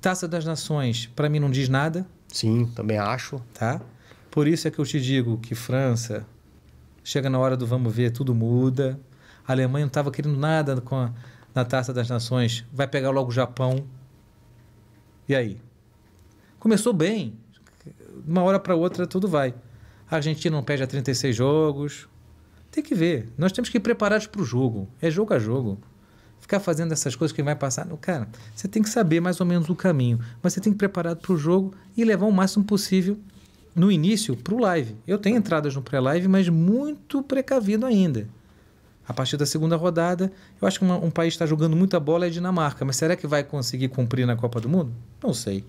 Taça das Nações, para mim não diz nada. Sim, também acho. Tá? Por isso é que eu te digo que França chega na hora do vamos ver, tudo muda. A Alemanha não estava querendo nada com a, na Taça das Nações, vai pegar logo o Japão. E aí? Começou bem, de uma hora para outra tudo vai. A Argentina não perde a 36 jogos. Tem que ver. Nós temos que ir preparados para o jogo. É jogo a jogo. Ficar fazendo essas coisas que vai passar. Cara, você tem que saber mais ou menos o caminho. Mas você tem que ir preparado para o jogo e levar o máximo possível no início para o live. Eu tenho entradas no pré-live, mas muito precavido ainda. A partir da segunda rodada, eu acho que uma, um país está jogando muita bola é a Dinamarca, mas será que vai conseguir cumprir na Copa do Mundo? Não sei.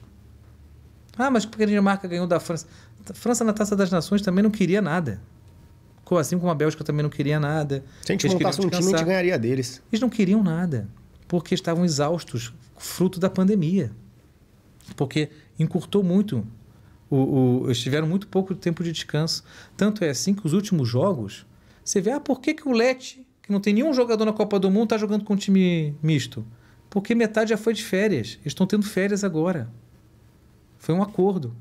Ah, mas porque a Dinamarca ganhou da França? A França na Taça das Nações também não queria nada. Assim como a Bélgica também não queria nada. Se a gente montasse um time, a gente ganharia deles. Eles não queriam nada, porque estavam exaustos, fruto da pandemia. Porque encurtou muito o, o, eles tiveram muito pouco tempo de descanso. Tanto é assim que os últimos jogos, você vê, ah, por que, que o Leti, que não tem nenhum jogador na Copa do Mundo, está jogando com um time misto? Porque metade já foi de férias. Eles estão tendo férias agora. Foi um acordo.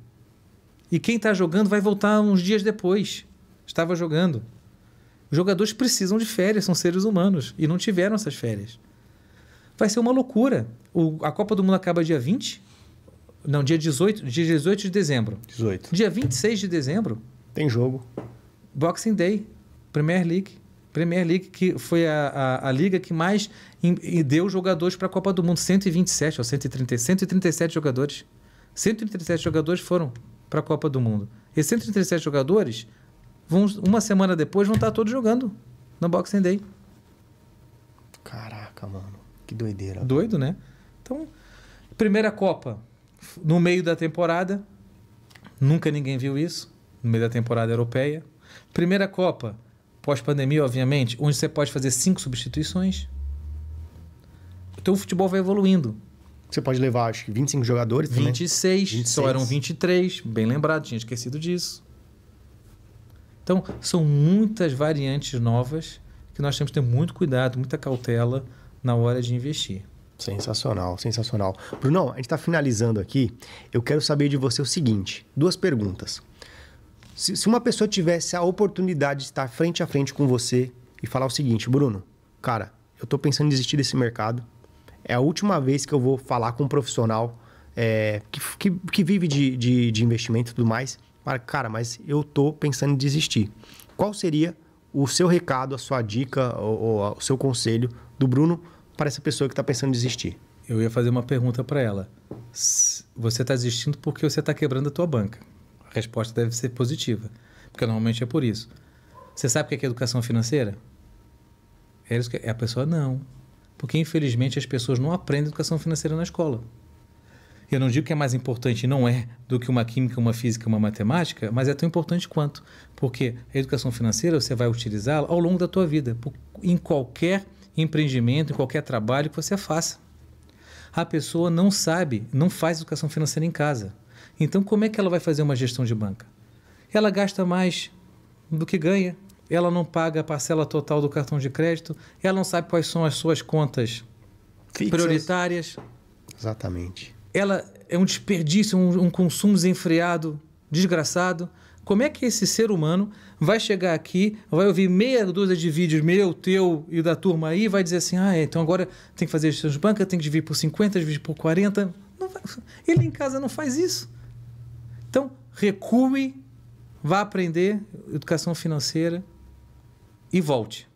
E quem está jogando vai voltar uns dias depois. Estava jogando. Os jogadores precisam de férias, são seres humanos e não tiveram essas férias. Vai ser uma loucura. O, a Copa do Mundo acaba dia 20, não, dia 18, dia 18 de dezembro. 18. Dia 26 de dezembro. Tem jogo. Boxing Day, Premier League. Premier League, que foi a, a, a liga que mais in, in deu jogadores para a Copa do Mundo. 127 ou 130, 137 jogadores. 137 jogadores foram para a Copa do Mundo. E 137 jogadores, vão, uma semana depois, vão estar tá todos jogando no Boxing Day. Caraca, mano. Que doideira. Doido, né? Então, primeira Copa no meio da temporada, nunca ninguém viu isso, no meio da temporada europeia. Primeira Copa, pós-pandemia, obviamente, onde você pode fazer cinco substituições. Então o futebol vai evoluindo. Você pode levar, acho que 25 jogadores 26, também. 26, só eram 23, bem lembrado, tinha esquecido disso. Então, são muitas variantes novas que nós temos que ter muito cuidado, muita cautela na hora de investir. Sensacional, sensacional. Brunão, a gente está finalizando aqui. Eu quero saber de você o seguinte: duas perguntas. Se, se, uma pessoa tivesse a oportunidade de estar frente a frente com você e falar o seguinte, Bruno, cara, eu estou pensando em desistir desse mercado. É a última vez que eu vou falar com um profissional é, que, que, que, vive de, de, de investimento e tudo mais. cara, mas eu estou pensando em desistir. Qual seria o seu recado, a sua dica ou, ou o seu conselho do Bruno para essa pessoa que está pensando em desistir? Eu ia fazer uma pergunta para ela. Você está desistindo porque você está quebrando a tua banca. A resposta deve ser positiva, porque normalmente é por isso. Você sabe o que é, que é educação financeira? É isso que é a pessoa não, porque infelizmente as pessoas não aprendem educação financeira na escola. Eu não digo que é mais importante, não é, do que uma química, uma física, uma matemática, mas é tão importante quanto, porque a educação financeira você vai utilizá-la ao longo da tua vida, em qualquer empreendimento, em qualquer trabalho que você faça. A pessoa não sabe, não faz educação financeira em casa. Então, como é que ela vai fazer uma gestão de banca? Ela gasta mais do que ganha, ela não paga a parcela total do cartão de crédito, ela não sabe quais são as suas contas Fixas. prioritárias. Exatamente. Ela é um desperdício, um, um consumo desenfreado, desgraçado. Como é que esse ser humano vai chegar aqui, vai ouvir meia dúzia de vídeos meu, teu e da turma aí, vai dizer assim: ah, é, então agora tem que fazer as de banca, tem que dividir por 50, dividir por 40. ele em casa não faz isso. Então, recue, vá aprender educação financeira e volte.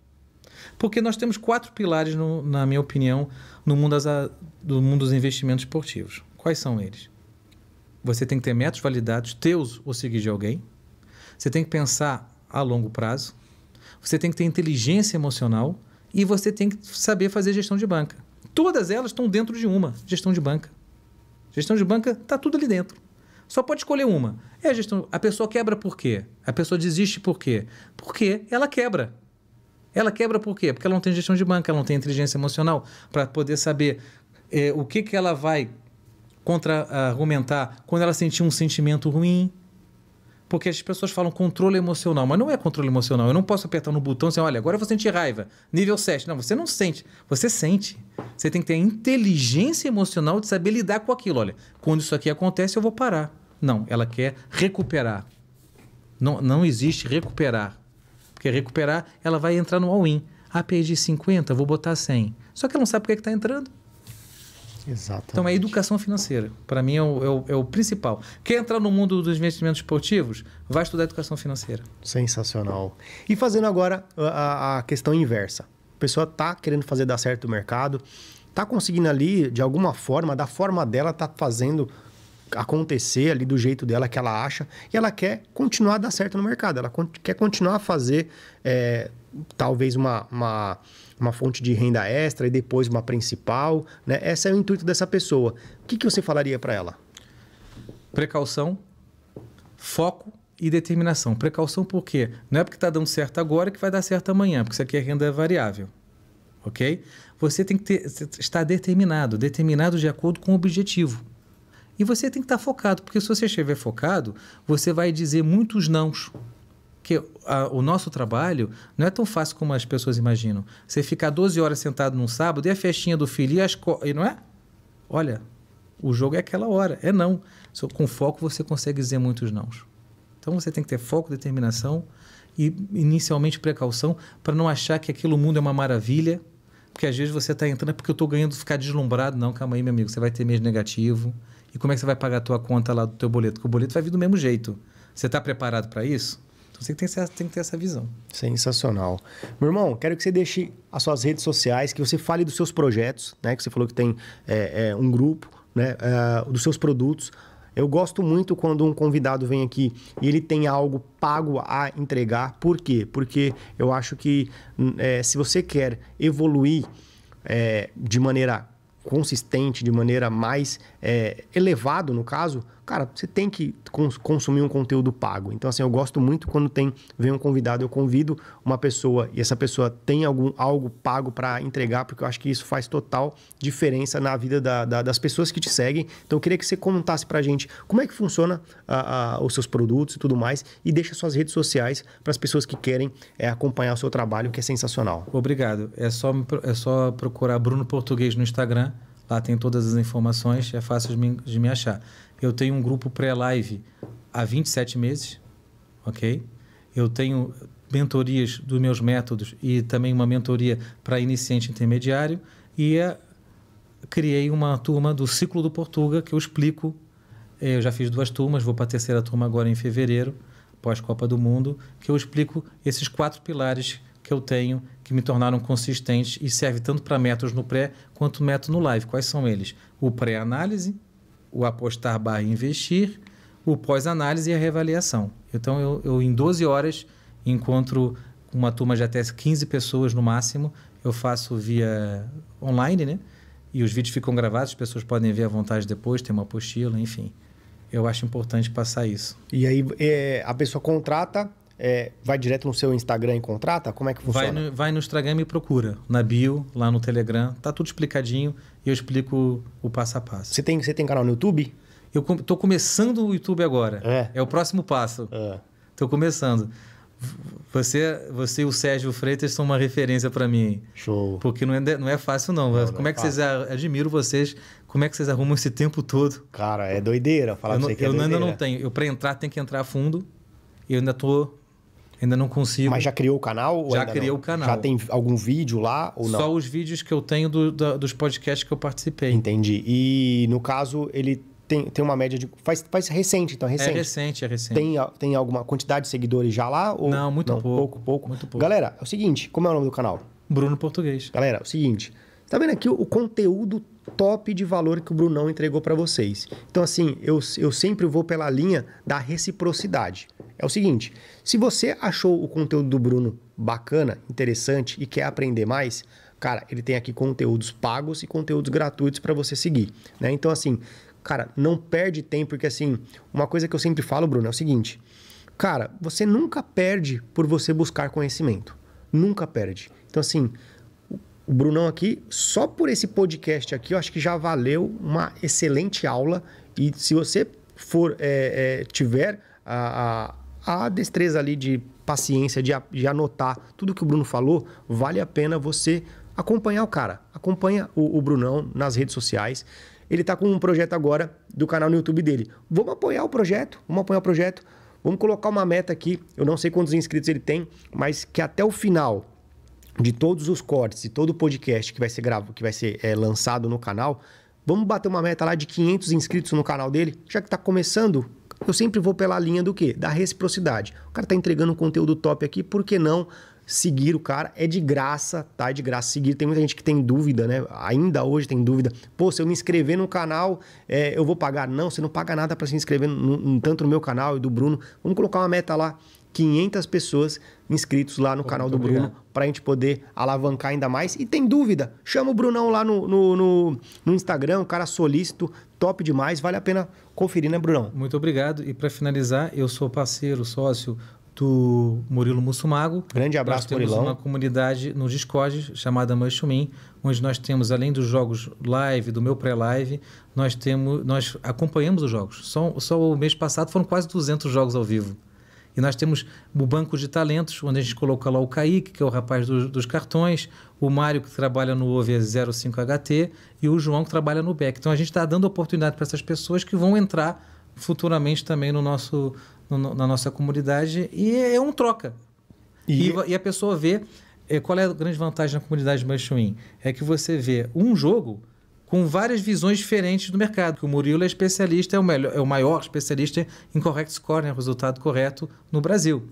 Porque nós temos quatro pilares, no, na minha opinião, no mundo, das, do mundo dos investimentos esportivos. Quais são eles? Você tem que ter métodos validados, teus ou seguir de alguém. Você tem que pensar a longo prazo, você tem que ter inteligência emocional e você tem que saber fazer gestão de banca. Todas elas estão dentro de uma gestão de banca. Gestão de banca está tudo ali dentro. Só pode escolher uma. É a gestão. A pessoa quebra por quê? A pessoa desiste por quê? Porque ela quebra. Ela quebra por quê? Porque ela não tem gestão de banca, ela não tem inteligência emocional para poder saber é, o que, que ela vai contra-argumentar quando ela sentir um sentimento ruim, porque as pessoas falam controle emocional, mas não é controle emocional. Eu não posso apertar no botão e dizer, olha, agora eu vou sentir raiva. Nível 7. Não, você não sente. Você sente. Você tem que ter a inteligência emocional de saber lidar com aquilo. Olha, quando isso aqui acontece, eu vou parar. Não, ela quer recuperar. Não, não existe recuperar. Porque recuperar, ela vai entrar no all-in. Ah, perdi 50, vou botar 100. Só que ela não sabe por que está entrando. Exatamente. Então, é educação financeira. Para mim, é o, é, o, é o, principal. Quer entrar no mundo dos investimentos esportivos? Vai estudar educação financeira. Sensacional. E fazendo agora a, a questão inversa. A pessoa está querendo fazer dar certo o mercado, está conseguindo ali, de alguma forma, da forma dela, está fazendo acontecer ali do jeito dela que ela acha e ela quer continuar a dar certo no mercado. Ela quer continuar a fazer é, talvez uma, uma uma fonte de renda extra e depois uma principal. Né? Esse é o intuito dessa pessoa. O que, que você falaria para ela? Precaução, foco e determinação. Precaução por quê? Não é porque está dando certo agora que vai dar certo amanhã, porque isso aqui é renda variável. Ok? Você tem que ter, estar determinado, determinado de acordo com o objetivo. E você tem que estar tá focado, porque se você estiver focado, você vai dizer muitos nãos porque a, ah, o nosso trabalho não é tão fácil como as pessoas imaginam. Você ficar 12 horas sentado num sábado e a festinha do filho e as... E não é? Olha, o jogo é aquela hora. É não. Só com foco você consegue dizer muitos não. Então você tem que ter foco, determinação e inicialmente precaução para não achar que aquilo mundo é uma maravilha. Porque às vezes você está entrando é porque eu estou ganhando ficar deslumbrado. Não, calma aí, meu amigo. Você vai ter mês negativo. E como é que você vai pagar a tua conta lá do teu boleto? Porque o boleto vai vir do mesmo jeito. Você está preparado para isso? Você tem que, ter, tem que ter essa visão. Sensacional. Meu irmão, quero que você deixe as suas redes sociais, que você fale dos seus projetos, né? Que você falou que tem é, é, um grupo, né? É, dos seus produtos. Eu gosto muito quando um convidado vem aqui e ele tem algo pago a entregar. Por quê? Porque eu acho que hum, é, se você quer evoluir é, de maneira consistente, de maneira mais é, elevado no caso, cara, você tem que cons consumir um conteúdo pago. Então, assim, eu gosto muito quando tem vem um convidado, eu convido uma pessoa e essa pessoa tem algum, algo pago para entregar, porque eu acho que isso faz total diferença na vida da, da, das pessoas que te seguem. Então, eu queria que você contasse para a gente como é que funciona a, a, os seus produtos e tudo mais e deixa suas redes sociais para as pessoas que querem é, acompanhar o seu trabalho, que é sensacional. Obrigado. É só, é só procurar Bruno Português no Instagram. Lá tem todas as informações, é fácil de me, de me achar. Eu tenho um grupo pré-live há 27 meses, ok? Eu tenho mentorias dos meus métodos e também uma mentoria para iniciante intermediário e é, criei uma turma do ciclo do Portuga que eu explico. Eh, eu já fiz duas turmas, vou para a terceira turma agora em fevereiro, pós Copa do Mundo, que eu explico esses quatro pilares que eu tenho que me tornaram consistentes e serve tanto para métodos no pré quanto método no live. Quais são eles? O pré-análise, o apostar barra investir, o pós-análise e a reavaliação. Então, eu, eu, em 12 horas encontro uma turma de até 15 pessoas no máximo. Eu faço via online, né? E os vídeos ficam gravados, as pessoas podem ver à vontade depois, tem uma apostila, enfim. Eu acho importante passar isso. E aí é, a pessoa contrata é, vai direto no seu Instagram e contrata? Como é que funciona? Vai no, vai no Instagram e procura. Na bio, lá no Telegram. Tá tudo explicadinho e eu explico o passo a passo. Você tem, você tem canal no YouTube? Eu tô começando o YouTube agora. É, é o próximo passo. É. Tô começando. Você, você e o Sérgio Freitas são uma referência para mim. Show. Porque não é, não é fácil, não. não como não é, é que fácil. vocês... Admiro vocês. Como é que vocês arrumam esse tempo todo? Cara, é doideira. Falar eu pra você que é Eu ainda não tenho. Eu, para entrar, tenho que entrar a fundo. Eu ainda tô Ainda não consigo. Mas já criou o canal? já criou o canal. Já tem algum vídeo lá ou não? Só os vídeos que eu tenho do, do, dos podcasts que eu participei. Entendi. E no caso, ele tem, tem uma média de. Faz, faz recente, então, é recente. É recente, é recente. Tem, ah, tem alguma quantidade de seguidores já lá? Ou... Não, muito não, pouco, pouco. Pouco, Muito pouco. Galera, é o seguinte: como é o nome do canal? Bruno Português. Galera, é o seguinte. Tá vendo aqui o conteúdo top de valor que o Brunão entregou para vocês. Então, assim, eu, eu sempre vou pela linha da reciprocidade. É o seguinte: se você achou o conteúdo do Bruno bacana, interessante e quer aprender mais, cara, ele tem aqui conteúdos pagos e conteúdos gratuitos para você seguir. Né? Então, assim, cara, não perde tempo, porque assim, uma coisa que eu sempre falo, Bruno, é o seguinte. Cara, você nunca perde por você buscar conhecimento. Nunca perde. Então, assim, o Brunão aqui, só por esse podcast aqui, eu acho que já valeu uma excelente aula. E se você for é, é, tiver a, a, a, destreza ali de paciência, de, de anotar tudo que o Bruno falou, vale a pena você acompanhar o cara. Acompanha o, o Brunão nas redes sociais. Ele está com um projeto agora do canal no YouTube dele. Vamos apoiar o projeto, vamos apoiar o projeto. Vamos colocar uma meta aqui. Eu não sei quantos inscritos ele tem, mas que até o final de todos os cortes e todo o podcast que vai ser gravo, que vai ser é, lançado no canal, vamos bater uma meta lá de 500 inscritos no canal dele, já que está começando. Eu sempre vou pela linha do quê? Da reciprocidade. O cara está entregando um conteúdo top aqui, por que não seguir o cara é de graça, tá? É de graça seguir. Tem muita gente que tem dúvida, né? Ainda hoje tem dúvida. Pô, se eu me inscrever no canal, é, eu vou pagar? Não, você não paga nada para se inscrever no, no, tanto no meu canal e do Bruno. Vamos colocar uma meta lá 500 pessoas inscritos lá no canal do Bruno para a gente poder alavancar ainda mais. E tem dúvida? Chama o Brunão lá no, no, no, no Instagram, o cara solícito, top demais, vale a pena conferir, né, Brunão? Muito obrigado. E para finalizar, eu sou parceiro, sócio do Murilo Mussumago. Grande abraço, nós temos Murilão. uma comunidade no Discord chamada Mushroom, onde nós temos, além dos jogos live, do meu pré-live, nós temos, nós acompanhamos os jogos. Só, só o mês passado foram quase 200 jogos ao vivo. E nós temos o banco de talentos, onde a gente coloca lá o Kaique, que é o rapaz do, dos cartões, o Mário, que trabalha no OV05HT, e o João, que trabalha no BEC. Então a gente está dando oportunidade para essas pessoas que vão entrar futuramente também no nosso, no, na nossa comunidade. E é, é um troca. E, e, e a pessoa vê. É, qual é a grande vantagem na comunidade Machuim É que você vê um jogo com várias visões diferentes do mercado. Que o Murilo é especialista, é o, melhor, é o maior especialista em correct score, né? resultado correto no Brasil.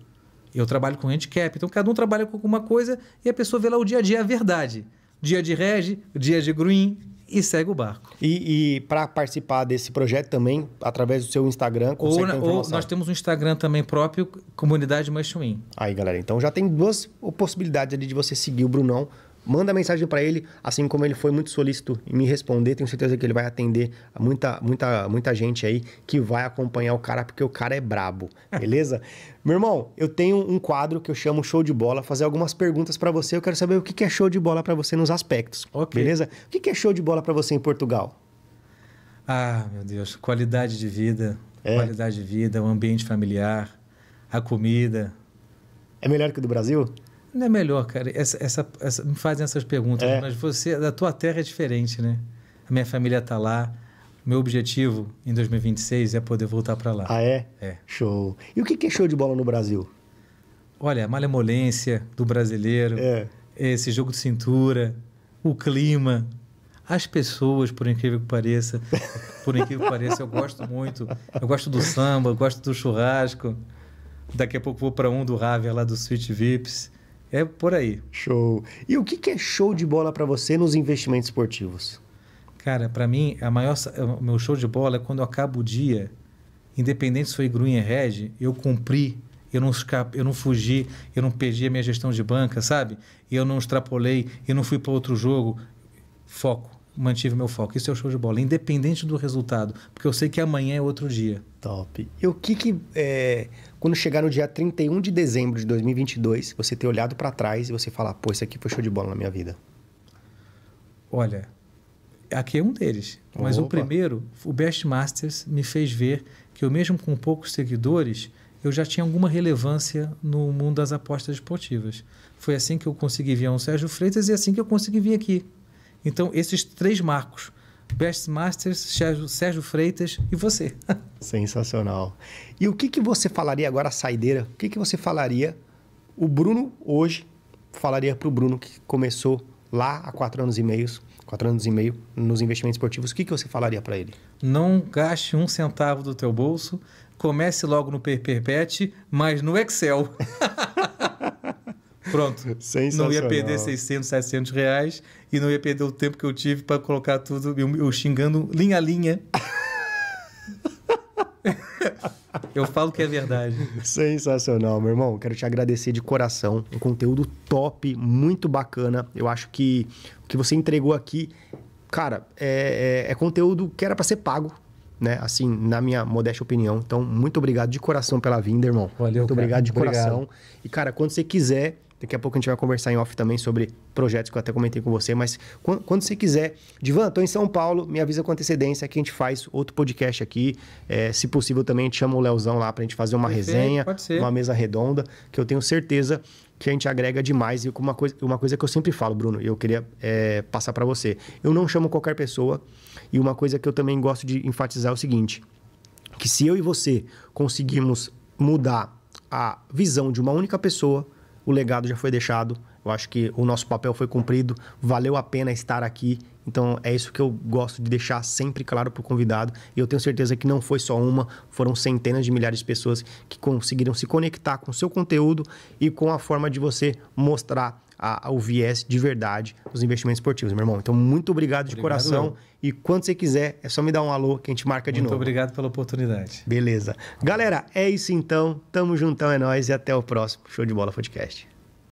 Eu trabalho com handicap, então cada um trabalha com alguma coisa e a pessoa vê lá o dia a dia a verdade. Dia de reg, dia de green, e segue o barco. E, e para participar desse projeto também, através do seu Instagram, ou, ou nós temos um Instagram também próprio, Comunidade chuim. Aí, galera, então já tem duas possibilidades ali de você seguir o Brunão manda mensagem para ele, assim como ele foi muito solícito em me responder, tenho certeza que ele vai atender muita, muita, muita gente aí que vai acompanhar o cara, porque o cara é brabo, beleza? Meu irmão, eu tenho um quadro que eu chamo Show de Bola, fazer algumas perguntas para você, eu quero saber o que é show de bola para você nos aspectos, okay. beleza? O que é show de bola para você em Portugal? Ah, meu Deus, qualidade de vida, é. qualidade de vida, o ambiente familiar, a comida. É melhor que o do Brasil? Não é melhor, cara. Essa, essa, essa me fazem essas perguntas, é. mas você, da tua terra é diferente, né? A minha família está lá. Meu objetivo em 2026 é poder voltar para lá. Ah, é? É. Show. E o que é show de bola no Brasil? Olha, a malemolência do brasileiro, é. esse jogo de cintura, o clima, as pessoas, por incrível que pareça. Por incrível que pareça, eu gosto muito. Eu gosto do samba, eu gosto do churrasco. Daqui a pouco vou para um do Raver lá do Sweet Vips. É por aí. Show. E o que é show de bola para você nos investimentos esportivos? Cara, para mim, a maior, o meu show de bola é quando eu acabo o dia, independente se foi Grunha Red, eu cumpri, eu não, escape, eu não fugi, eu não perdi a minha gestão de banca, sabe? Eu não extrapolei, eu não fui para outro jogo. Foco mantive meu foco. Isso é o show de bola, independente do resultado, porque eu sei que amanhã é outro dia. Top. E o que que é, quando chegar no dia 31 de dezembro de 2022, você ter olhado para trás e você falar, pô, isso aqui foi show de bola na minha vida? Olha, aqui é um deles, mas Opa. o primeiro, o Best Masters me fez ver que eu mesmo com poucos seguidores, eu já tinha alguma relevância no mundo das apostas esportivas. Foi assim que eu consegui vir a um Sérgio Freitas e é assim que eu consegui vir aqui então, esses três marcos. Best Masters, Sérgio Freitas e você. Sensacional. E o que, que você falaria agora, saideira? O que, que você falaria, o Bruno hoje, falaria para o Bruno que começou lá há quatro anos e meio, quatro anos e meio nos investimentos esportivos, o que, que você falaria para ele? Não gaste um centavo do teu bolso, comece logo no Perperpet, mas no Excel. Pronto. Não ia perder 600, 700 reais e não ia perder o tempo que eu tive para colocar tudo, eu, eu xingando linha a linha. eu falo que é verdade. Sensacional, meu irmão. Quero te agradecer de coração. Um conteúdo top, muito bacana. Eu acho que o que você entregou aqui, cara, é, é, é conteúdo que era para ser pago, né? Assim, na minha modesta opinião. Então, muito obrigado de coração pela vinda, irmão. Valeu, muito cara. obrigado de obrigado. coração. E cara, quando você quiser, Daqui a pouco a gente vai conversar em off também sobre projetos que eu até comentei com você, mas quando, quando você quiser, Divan, estou em São Paulo, me avisa com antecedência que a gente faz outro podcast aqui. É, se possível, também a gente chama o Leozão lá para a gente fazer uma Perfeito, resenha, uma mesa redonda, que eu tenho certeza que a gente agrega demais. E uma coisa, uma coisa que eu sempre falo, Bruno, e eu queria é, passar para você. Eu não chamo qualquer pessoa, e uma coisa que eu também gosto de enfatizar é o seguinte: que se eu e você conseguirmos mudar a visão de uma única pessoa, o legado já foi deixado. Eu acho que o nosso papel foi cumprido, valeu a pena estar aqui. Então é isso que eu gosto de deixar sempre claro para o convidado. E eu tenho certeza que não foi só uma, foram centenas de milhares de pessoas que conseguiram se conectar com o seu conteúdo e com a forma de você mostrar a, o viés de verdade dos investimentos esportivos, meu irmão. Então, muito obrigado, obrigado de coração. Meu. E quando você quiser, é só me dar um alô que a gente marca muito de novo. Muito obrigado pela oportunidade. Beleza. Galera, é isso então. Tamo juntão, é nós e até o próximo Show de Bola Podcast.